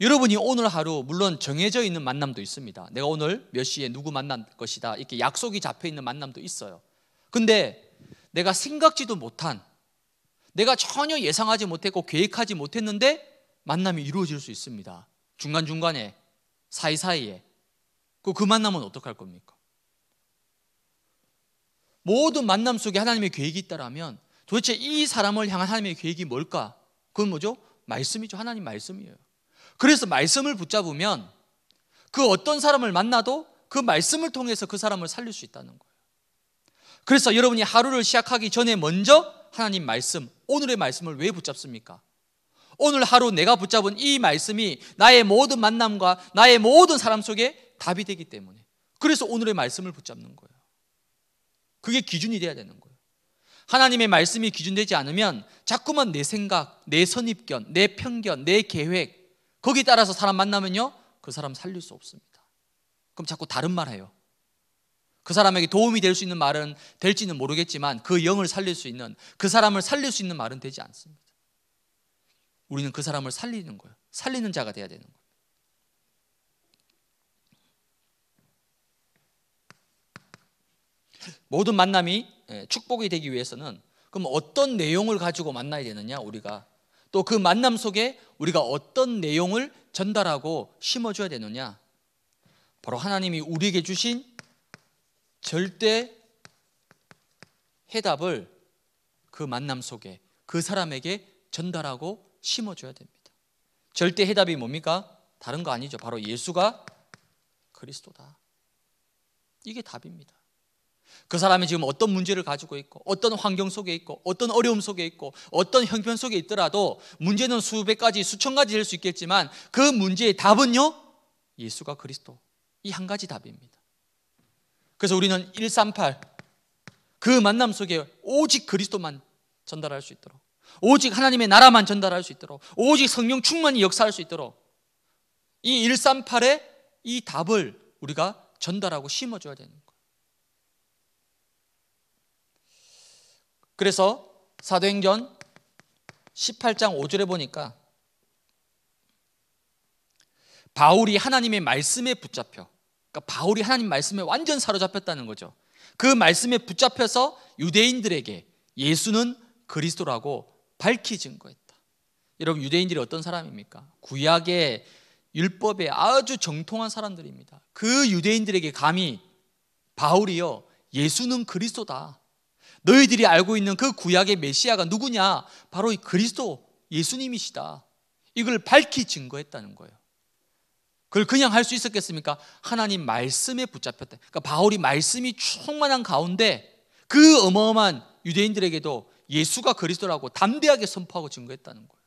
여러분이 오늘 하루 물론 정해져 있는 만남도 있습니다. 내가 오늘 몇 시에 누구 만날 것이다. 이렇게 약속이 잡혀 있는 만남도 있어요. 근데 내가 생각지도 못한 내가 전혀 예상하지 못했고 계획하지 못했는데 만남이 이루어질 수 있습니다. 중간중간에 사이사이에 그, 그 만남은 어떡할 겁니까? 모든 만남 속에 하나님의 계획이 있다라면 도대체 이 사람을 향한 하나님의 계획이 뭘까? 그건 뭐죠? 말씀이죠. 하나님 말씀이에요. 그래서 말씀을 붙잡으면 그 어떤 사람을 만나도 그 말씀을 통해서 그 사람을 살릴 수 있다는 거예요. 그래서 여러분이 하루를 시작하기 전에 먼저 하나님 말씀, 오늘의 말씀을 왜 붙잡습니까? 오늘 하루 내가 붙잡은 이 말씀이 나의 모든 만남과 나의 모든 사람 속에 답이 되기 때문에. 그래서 오늘의 말씀을 붙잡는 거예요. 그게 기준이 돼야 되는 거예요. 하나님의 말씀이 기준되지 않으면 자꾸만 내 생각, 내 선입견, 내 편견, 내 계획, 거기 따라서 사람 만나면요. 그 사람 살릴 수 없습니다. 그럼 자꾸 다른 말 해요. 그 사람에게 도움이 될 수 있는 말은 될지는 모르겠지만 그 영을 살릴 수 있는 그 사람을 살릴 수 있는 말은 되지 않습니다. 우리는 그 사람을 살리는 거예요. 살리는 자가 돼야 되는 거예요. 모든 만남이 예, 축복이 되기 위해서는 그럼 어떤 내용을 가지고 만나야 되느냐 우리가 또그 만남 속에 우리가 어떤 내용을 전달하고 심어줘야 되느냐? 바로 하나님이 우리에게 주신 절대 해답을 그 만남 속에 그 사람에게 전달하고 심어줘야 됩니다. 절대 해답이 뭡니까? 다른 거 아니죠. 바로 예수가 그리스도다. 이게 답입니다. 그 사람이 지금 어떤 문제를 가지고 있고 어떤 환경 속에 있고 어떤 어려움 속에 있고 어떤 형편 속에 있더라도 문제는 수백 가지 수천 가지 될 수 있겠지만 그 문제의 답은요 예수가 그리스도 이 한 가지 답입니다. 그래서 우리는 138 그 만남 속에 오직 그리스도만 전달할 수 있도록 오직 하나님의 나라만 전달할 수 있도록 오직 성령 충만이 역사할 수 있도록 이 138의 이 답을 우리가 전달하고 심어줘야 됩니다 그래서 사도행전 18장 5절에 보니까 바울이 하나님의 말씀에 붙잡혀 그러니까 바울이 하나님 말씀에 완전 사로잡혔다는 거죠. 그 말씀에 붙잡혀서 유대인들에게 예수는 그리스도라고 밝히 증거했다. 여러분 유대인들이 어떤 사람입니까? 구약의 율법에 아주 정통한 사람들입니다. 그 유대인들에게 감히 바울이요 예수는 그리스도다. 너희들이 알고 있는 그 구약의 메시아가 누구냐? 바로 그리스도 예수님이시다. 이걸 밝히 증거했다는 거예요. 그걸 그냥 할 수 있었겠습니까? 하나님 말씀에 붙잡혔다. 그러니까 바울이 말씀이 충만한 가운데 그 어마어마한 유대인들에게도 예수가 그리스도라고 담대하게 선포하고 증거했다는 거예요.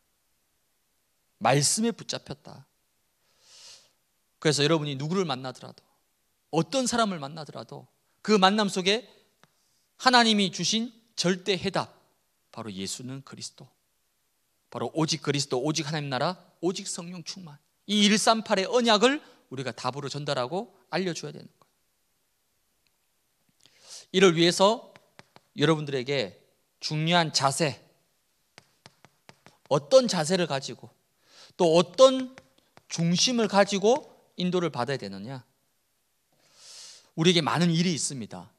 말씀에 붙잡혔다. 그래서 여러분이 누구를 만나더라도 어떤 사람을 만나더라도 그 만남 속에 하나님이 주신 절대 해답 바로 예수는 그리스도 바로 오직 그리스도 오직 하나님 나라 오직 성령 충만 이 138의 언약을 우리가 답으로 전달하고 알려줘야 되는 거예요 이를 위해서 여러분들에게 중요한 자세 어떤 자세를 가지고 또 어떤 중심을 가지고 인도를 받아야 되느냐 우리에게 많은 일이 있습니다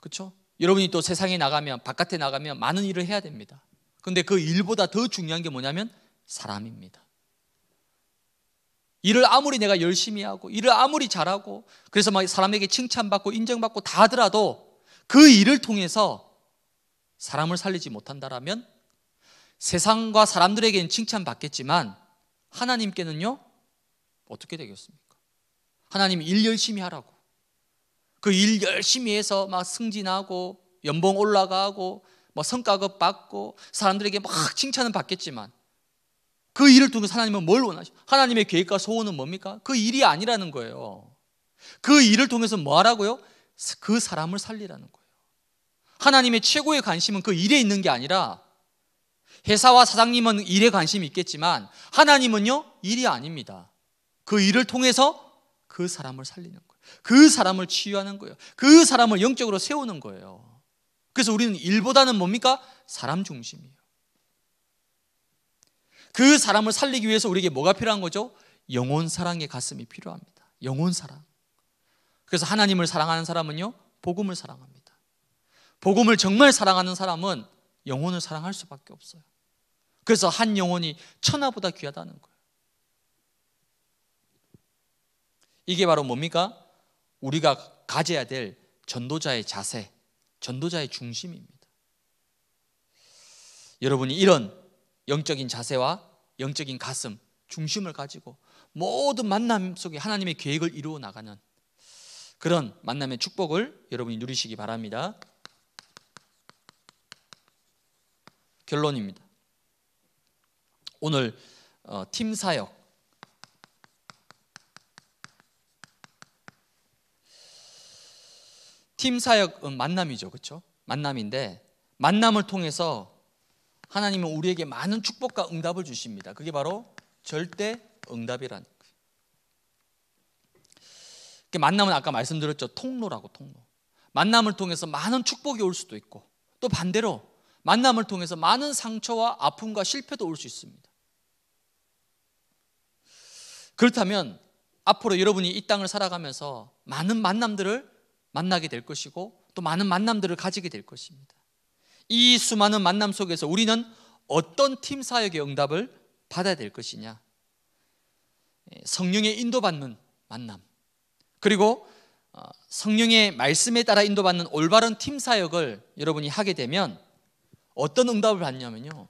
그렇죠? 여러분이 또 세상에 나가면 바깥에 나가면 많은 일을 해야 됩니다. 근데 그 일보다 더 중요한 게 뭐냐면 사람입니다. 일을 아무리 내가 열심히 하고 일을 아무리 잘하고 그래서 막 사람에게 칭찬받고 인정받고 다 하더라도 그 일을 통해서 사람을 살리지 못한다라면 세상과 사람들에게는 칭찬받겠지만 하나님께는요 어떻게 되겠습니까? 하나님 일 열심히 하라고 그일 열심히 해서 막 승진하고 연봉 올라가고 뭐 성과급 받고 사람들에게 막 칭찬은 받겠지만 그 일을 통해서 하나님은 뭘 원하시죠? 하나님의 계획과 소원은 뭡니까? 그 일이 아니라는 거예요. 그 일을 통해서 뭐 하라고요? 그 사람을 살리라는 거예요. 하나님의 최고의 관심은 그 일에 있는 게 아니라 회사와 사장님은 일에 관심이 있겠지만 하나님은요, 일이 아닙니다. 그 일을 통해서 그 사람을 살리는 거예요. 그 사람을 치유하는 거예요. 그 사람을 영적으로 세우는 거예요. 그래서 우리는 일보다는 뭡니까? 사람 중심이에요. 그 사람을 살리기 위해서 우리에게 뭐가 필요한 거죠? 영혼 사랑의 가슴이 필요합니다. 영혼 사랑. 그래서 하나님을 사랑하는 사람은요, 복음을 사랑합니다. 복음을 정말 사랑하는 사람은 영혼을 사랑할 수밖에 없어요. 그래서 한 영혼이 천하보다 귀하다는 거예요. 이게 바로 뭡니까? 우리가 가져야 될 전도자의 자세, 전도자의 중심입니다. 여러분이 이런 영적인 자세와 영적인 가슴, 중심을 가지고 모든 만남 속에 하나님의 계획을 이루어 나가는 그런 만남의 축복을 여러분이 누리시기 바랍니다. 결론입니다. 오늘 어, 팀 사역 팀 사역은 음, 만남이죠. 그렇죠? 만남인데 만남을 통해서 하나님은 우리에게 많은 축복과 응답을 주십니다. 그게 바로 절대 응답이라는 거예요. 만남은 아까 말씀드렸죠. 통로라고 통로. 만남을 통해서 많은 축복이 올 수도 있고 또 반대로 만남을 통해서 많은 상처와 아픔과 실패도 올 수 있습니다. 그렇다면 앞으로 여러분이 이 땅을 살아가면서 많은 만남들을 만나게 될 것이고 또 많은 만남들을 가지게 될 것입니다. 이 수많은 만남 속에서 우리는 어떤 팀 사역의 응답을 받아야 될 것이냐? 예, 성령의 인도받는 만남. 그리고 어, 성령의 말씀에 따라 인도받는 올바른 팀 사역을 여러분이 하게 되면 어떤 응답을 받냐면요.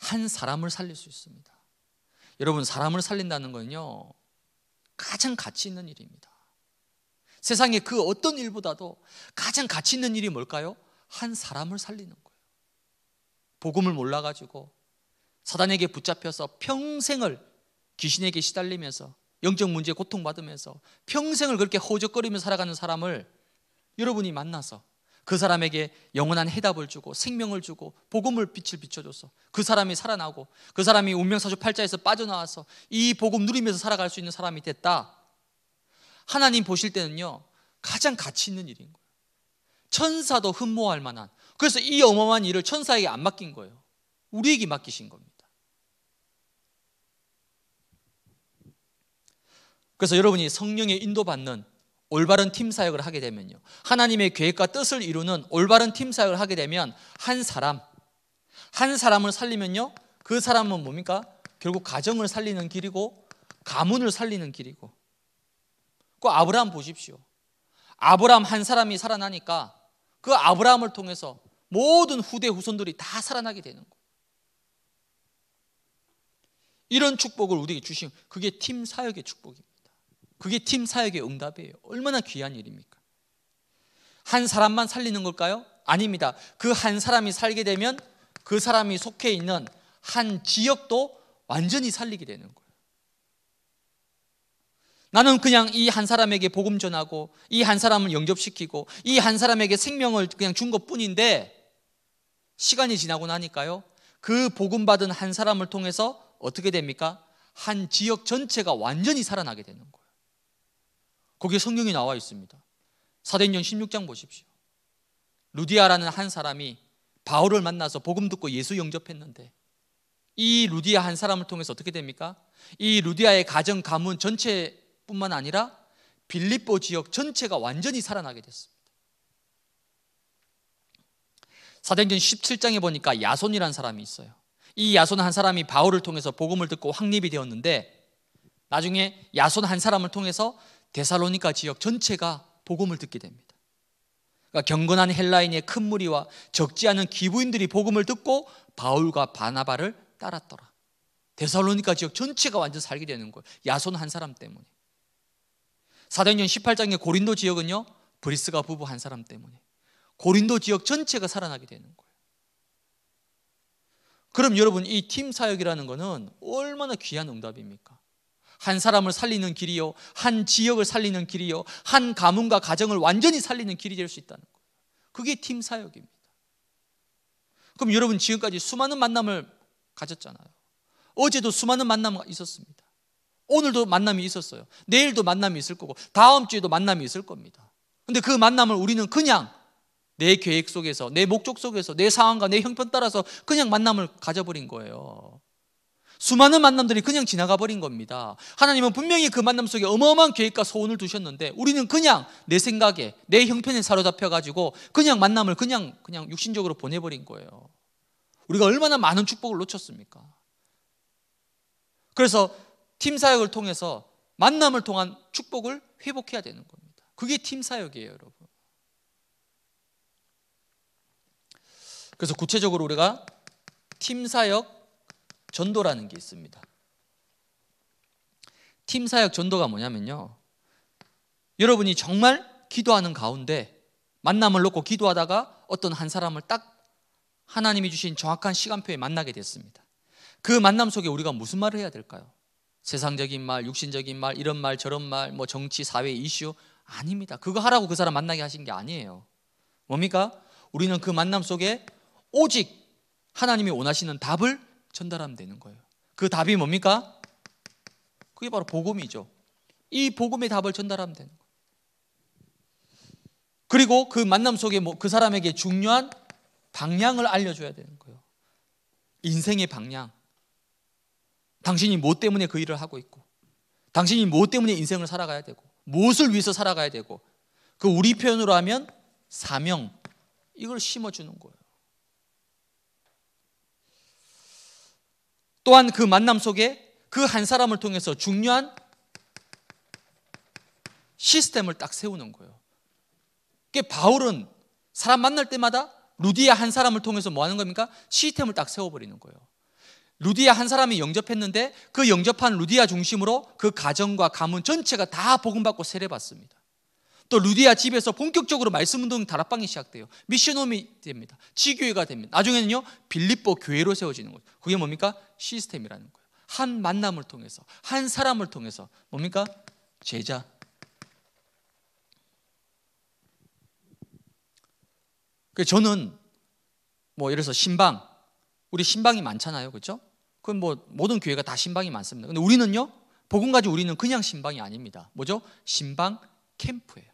한 사람을 살릴 수 있습니다. 여러분 사람을 살린다는 건요 가장 가치 있는 일입니다. 세상에그 어떤 일보다도 가장 가치 있는 일이 뭘까요? 한 사람을 살리는 거예요. 복음을 몰라가지고 사단에게 붙잡혀서 평생을 귀신에게 시달리면서 영적 문제에 고통받으면서 평생을 그렇게 허우적거리며 살아가는 사람을 여러분이 만나서 그 사람에게 영원한 해답을 주고 생명을 주고 복음을 빛을 비춰줘서 그 사람이 살아나고 그 사람이 운명사주 팔자에서 빠져나와서 이 복음 누리면서 살아갈 수 있는 사람이 됐다. 하나님 보실 때는요 가장 가치 있는 일인 거예요. 천사도 흠모할 만한 그래서 이 어마어마한 일을 천사에게 안 맡긴 거예요. 우리에게 맡기신 겁니다. 그래서 여러분이 성령의 인도받는 올바른 팀 사역을 하게 되면요. 하나님의 계획과 뜻을 이루는 올바른 팀 사역을 하게 되면 한 사람, 한 사람을 살리면요. 그 사람은 뭡니까? 결국 가정을 살리는 길이고 가문을 살리는 길이고. 그 아브라함 보십시오. 아브라함 한 사람이 살아나니까 그 아브라함을 통해서 모든 후대 후손들이 다 살아나게 되는 거. 이런 축복을 우리에게 주신 그게 팀 사역의 축복입니다. 그게 팀 사역의 응답이에요. 얼마나 귀한 일입니까? 한 사람만 살리는 걸까요? 아닙니다. 그 한 사람이 살게 되면 그 사람이 속해 있는 한 지역도 완전히 살리게 되는 거예요. 나는 그냥 이 한 사람에게 복음 전하고 이 한 사람을 영접시키고 이 한 사람에게 생명을 그냥 준 것뿐인데 시간이 지나고 나니까요. 그 복음 받은 한 사람을 통해서 어떻게 됩니까? 한 지역 전체가 완전히 살아나게 되는 거예요. 거기에 성경이 나와 있습니다. 사도행전 16장 보십시오. 루디아라는 한 사람이 바울을 만나서 복음 듣고 예수 영접했는데 이 루디아 한 사람을 통해서 어떻게 됩니까? 이 루디아의 가정 가문 전체뿐만 아니라 빌립보 지역 전체가 완전히 살아나게 됐습니다. 사도행전 17장에 보니까 야손이라는 사람이 있어요. 이 야손 한 사람이 바울을 통해서 복음을 듣고 확립이 되었는데 나중에 야손 한 사람을 통해서 데살로니카 지역 전체가 복음을 듣게 됩니다. 그러니까 경건한 헬라인의 큰 무리와 적지 않은 기부인들이 복음을 듣고 바울과 바나바를 따랐더라. 데살로니카 지역 전체가 완전 살게 되는 거예요. 야손 한 사람 때문에. 사도행전 18장의 고린도 지역은요. 브리스가 부부 한 사람 때문에 고린도 지역 전체가 살아나게 되는 거예요. 그럼 여러분 이 팀 사역이라는 거는 얼마나 귀한 응답입니까? 한 사람을 살리는 길이요, 한 지역을 살리는 길이요, 한 가문과 가정을 완전히 살리는 길이 될 수 있다는 거예요. 그게 팀 사역입니다. 그럼 여러분 지금까지 수많은 만남을 가졌잖아요. 어제도 수많은 만남이 있었습니다. 오늘도 만남이 있었어요. 내일도 만남이 있을 거고 다음 주에도 만남이 있을 겁니다. 근데 그 만남을 우리는 그냥 내 계획 속에서 내 목적 속에서 내 상황과 내 형편 따라서 그냥 만남을 가져버린 거예요. 수많은 만남들이 그냥 지나가 버린 겁니다. 하나님은 분명히 그 만남 속에 어마어마한 계획과 소원을 두셨는데 우리는 그냥 내 생각에 내 형편에 사로잡혀 가지고 그냥 만남을 그냥 그냥 육신적으로 보내 버린 거예요. 우리가 얼마나 많은 축복을 놓쳤습니까? 그래서 팀 사역을 통해서 만남을 통한 축복을 회복해야 되는 겁니다. 그게 팀 사역이에요, 여러분. 그래서 구체적으로 우리가 팀 사역 전도라는 게 있습니다. 팀 사역 전도가 뭐냐면요. 여러분이 정말 기도하는 가운데 만남을 놓고 기도하다가 어떤 한 사람을 딱 하나님이 주신 정확한 시간표에 만나게 됐습니다. 그 만남 속에 우리가 무슨 말을 해야 될까요? 세상적인 말, 육신적인 말, 이런 말, 저런 말, 뭐 정치, 사회 이슈 아닙니다. 그거 하라고 그 사람 만나게 하신 게 아니에요. 뭡니까? 우리는 그 만남 속에 오직 하나님이 원하시는 답을 전달하면 되는 거예요. 그 답이 뭡니까? 그게 바로 복음이죠. 이 복음의 답을 전달하면 되는 거예요. 그리고 그 만남 속에 뭐 그 사람에게 중요한 방향을 알려줘야 되는 거예요. 인생의 방향. 당신이 뭐 때문에 그 일을 하고 있고, 당신이 뭐 때문에 인생을 살아가야 되고, 무엇을 위해서 살아가야 되고, 그 우리 표현으로 하면 사명, 이걸 심어주는 거예요. 또한 그 만남 속에 그 한 사람을 통해서 중요한 시스템을 딱 세우는 거예요. 그게 바울은 사람 만날 때마다 루디아 한 사람을 통해서 뭐 하는 겁니까? 시스템을 딱 세워버리는 거예요. 루디아 한 사람이 영접했는데 그 영접한 루디아 중심으로 그 가정과 가문 전체가 다 복음받고 세례받습니다. 또 루디아 집에서 본격적으로 말씀 운동 이 다락방이 시작돼요. 미션홈이 됩니다. 지교회가 됩니다. 나중에는요 빌립보 교회로 세워지는 거죠. 그게 뭡니까 시스템이라는 거예요. 한 만남을 통해서 한 사람을 통해서 뭡니까 제자. 저는 뭐 예를 들어서 신방 우리 신방이 많잖아요, 그렇죠? 그건 뭐 모든 교회가 다 신방이 많습니다. 근데 우리는요 복음까지 우리는 그냥 신방이 아닙니다. 뭐죠? 신방 캠프예요.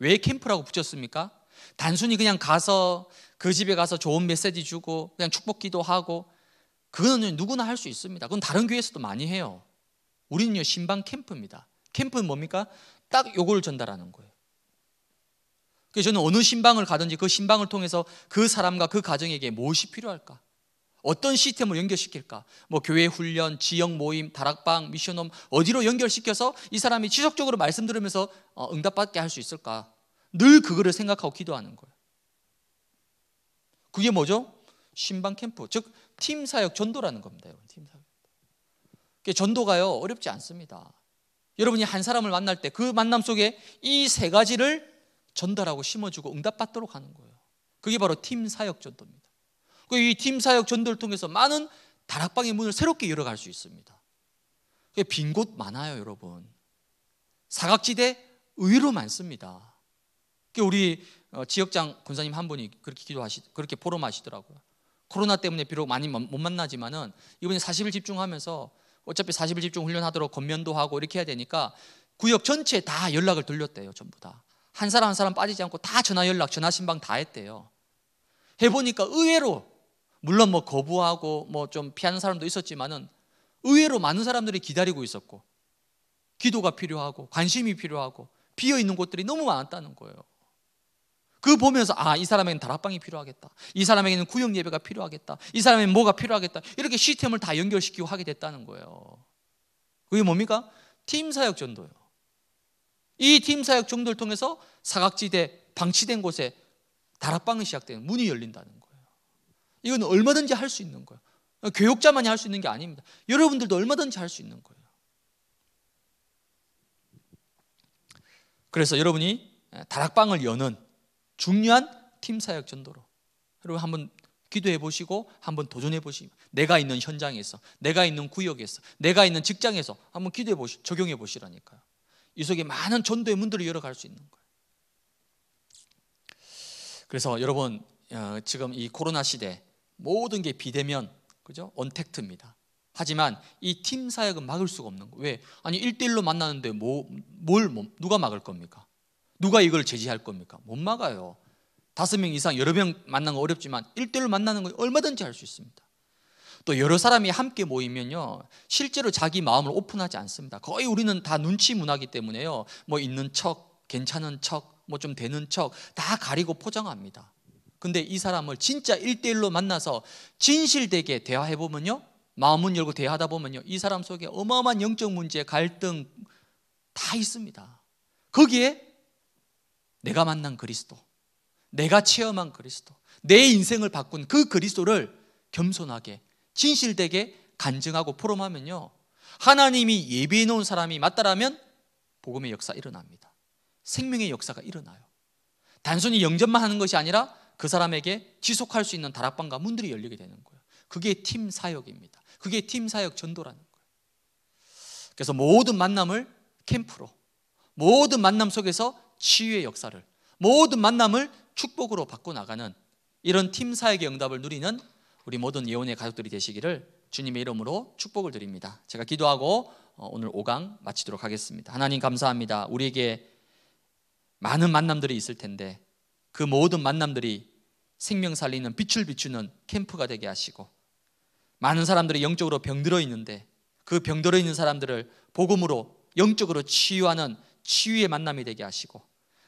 왜 캠프라고 붙였습니까? 단순히 그냥 가서 그 집에 가서 좋은 메시지 주고 그냥 축복 기도하고 그거는 누구나 할 수 있습니다. 그건 다른 교회에서도 많이 해요. 우리는요 신방 캠프입니다. 캠프는 뭡니까? 딱 요걸 전달하는 거예요. 그래서 저는 어느 신방을 가든지 그 신방을 통해서 그 사람과 그 가정에게 무엇이 필요할까? 어떤 시스템을 연결시킬까? 뭐 교회 훈련, 지역 모임, 다락방, 미션홈 어디로 연결시켜서 이 사람이 지속적으로 말씀 들으면서 어, 응답받게 할 수 있을까? 늘 그거를 생각하고 기도하는 거예요. 그게 뭐죠? 신방 캠프, 즉 팀 사역 전도라는 겁니다, 여러분. 팀 사역. 전도가요 어렵지 않습니다. 여러분이 한 사람을 만날 때 그 만남 속에 이 세 가지를 전달하고 심어주고 응답받도록 하는 거예요. 그게 바로 팀 사역 전도입니다. 그 이 팀 사역 전도를 통해서 많은 다락방의 문을 새롭게 열어갈 수 있습니다. 빈 곳 많아요, 여러분. 사각지대 의외로 많습니다. 우리 어, 지역장 권사님 한 분이 그렇게 기도하시, 그렇게 포럼하시더라고요. 코로나 때문에 비록 많이 못 만나지만은 이번에 40일 집중하면서 어차피 40일 집중 훈련하도록 건면도 하고 이렇게 해야 되니까 구역 전체에 다 연락을 돌렸대요, 전부 다. 한 사람 한 사람 빠지지 않고 다 전화 연락, 전화 신방 다 했대요. 해보니까 의외로 물론 뭐 거부하고 뭐 좀 피하는 사람도 있었지만은 의외로 많은 사람들이 기다리고 있었고 기도가 필요하고 관심이 필요하고 비어 있는 곳들이 너무 많았다는 거예요. 그 보면서 아, 이 사람에게는 다락방이 필요하겠다. 이 사람에게는 구역 예배가 필요하겠다. 이 사람에게는 뭐가 필요하겠다. 이렇게 시스템을 다 연결시키고 하게 됐다는 거예요. 그게 뭡니까? 팀 사역 전도요. 이 팀 사역 전도를 통해서 사각지대 방치된 곳에 다락방이 시작되는 문이 열린다는 거예요. 이건 얼마든지 할 수 있는 거예요. 교육자만이 할 수 있는 게 아닙니다. 여러분들도 얼마든지 할 수 있는 거예요. 그래서 여러분이 예, 다락방을 여는 중요한 팀 사역 전도로 여러분 한번 기도해 보시고 한번 도전해 보시면 내가 있는 현장에서 내가 있는 구역에서 내가 있는 직장에서 한번 기도해 보시 적용해 보시라니까요. 이 속에 많은 전도의 문들을 열어갈 수 있는 거예요. 그래서 여러분 어, 지금 이 코로나 시대 모든 게 비대면 그죠? 언택트입니다. 하지만 이 팀 사역은 막을 수가 없는 거예요. 왜? 아니 1대1로 만나는데 뭐, 뭘 뭐, 누가 막을 겁니까? 누가 이걸 제지할 겁니까? 못 막아요. 다섯 명 이상 여러 명 만나는 건 어렵지만 1대1로 만나는 건 얼마든지 할 수 있습니다. 또 여러 사람이 함께 모이면요. 실제로 자기 마음을 오픈하지 않습니다. 거의 우리는 다 눈치 문화기 때문에요. 뭐 있는 척, 괜찮은 척, 뭐 좀 되는 척 다 가리고 포장합니다. 근데 이 사람을 진짜 일대일로 만나서 진실되게 대화해 보면요. 마음은 열고 대화하다 보면요. 이 사람 속에 어마어마한 영적 문제, 갈등 다 있습니다. 거기에 내가 만난 그리스도, 내가 체험한 그리스도, 내 인생을 바꾼 그 그리스도를 겸손하게 진실되게 간증하고 포럼하면요. 하나님이 예비해 놓은 사람이 맞다라면 복음의 역사 일어납니다. 생명의 역사가 일어나요. 단순히 영접만 하는 것이 아니라 그 사람에게 지속할 수 있는 다락방과 문들이 열리게 되는 거예요. 그게 팀 사역입니다. 그게 팀 사역 전도라는 거예요. 그래서 모든 만남을 캠프로, 모든 만남 속에서 치유의 역사를, 모든 만남을 축복으로 바꿔 나가는 이런 팀 사역의 응답을 누리는 우리 모든 예원의 가족들이 되시기를 주님의 이름으로 축복을 드립니다. 제가 기도하고 어, 오늘 5강 마치도록 하겠습니다. 하나님 감사합니다. 우리에게 많은 만남들이 있을 텐데 그 모든 만남들이 생명 살리는 빛을 비추는 캠프가 되게 하시고 많은 사람들이 영적으로 병들어 있는데 그 병들어 있는 사람들을 복음으로 영적으로 치유하는 치유의 만남이 되게 하시고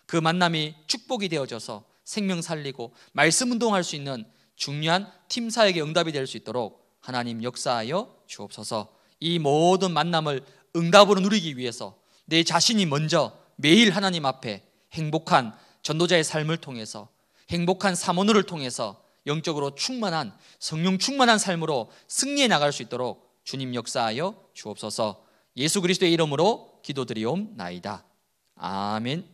그 만남이 축복이 되어져서 생명 살리고 말씀 운동할 수 있는 중요한 팀 사역의 응답이 될 수 있도록 하나님 역사하여 주옵소서. 이 모든 만남을 응답으로 누리기 위해서 내 자신이 먼저 매일 하나님 앞에 행복한 전도자의 삶을 통해서 행복한 사모노를 통해서 영적으로 충만한 성령 충만한 삶으로 승리해 나갈 수 있도록 주님 역사하여 주옵소서. 예수 그리스도의 이름으로 기도드리옵나이다. 아멘.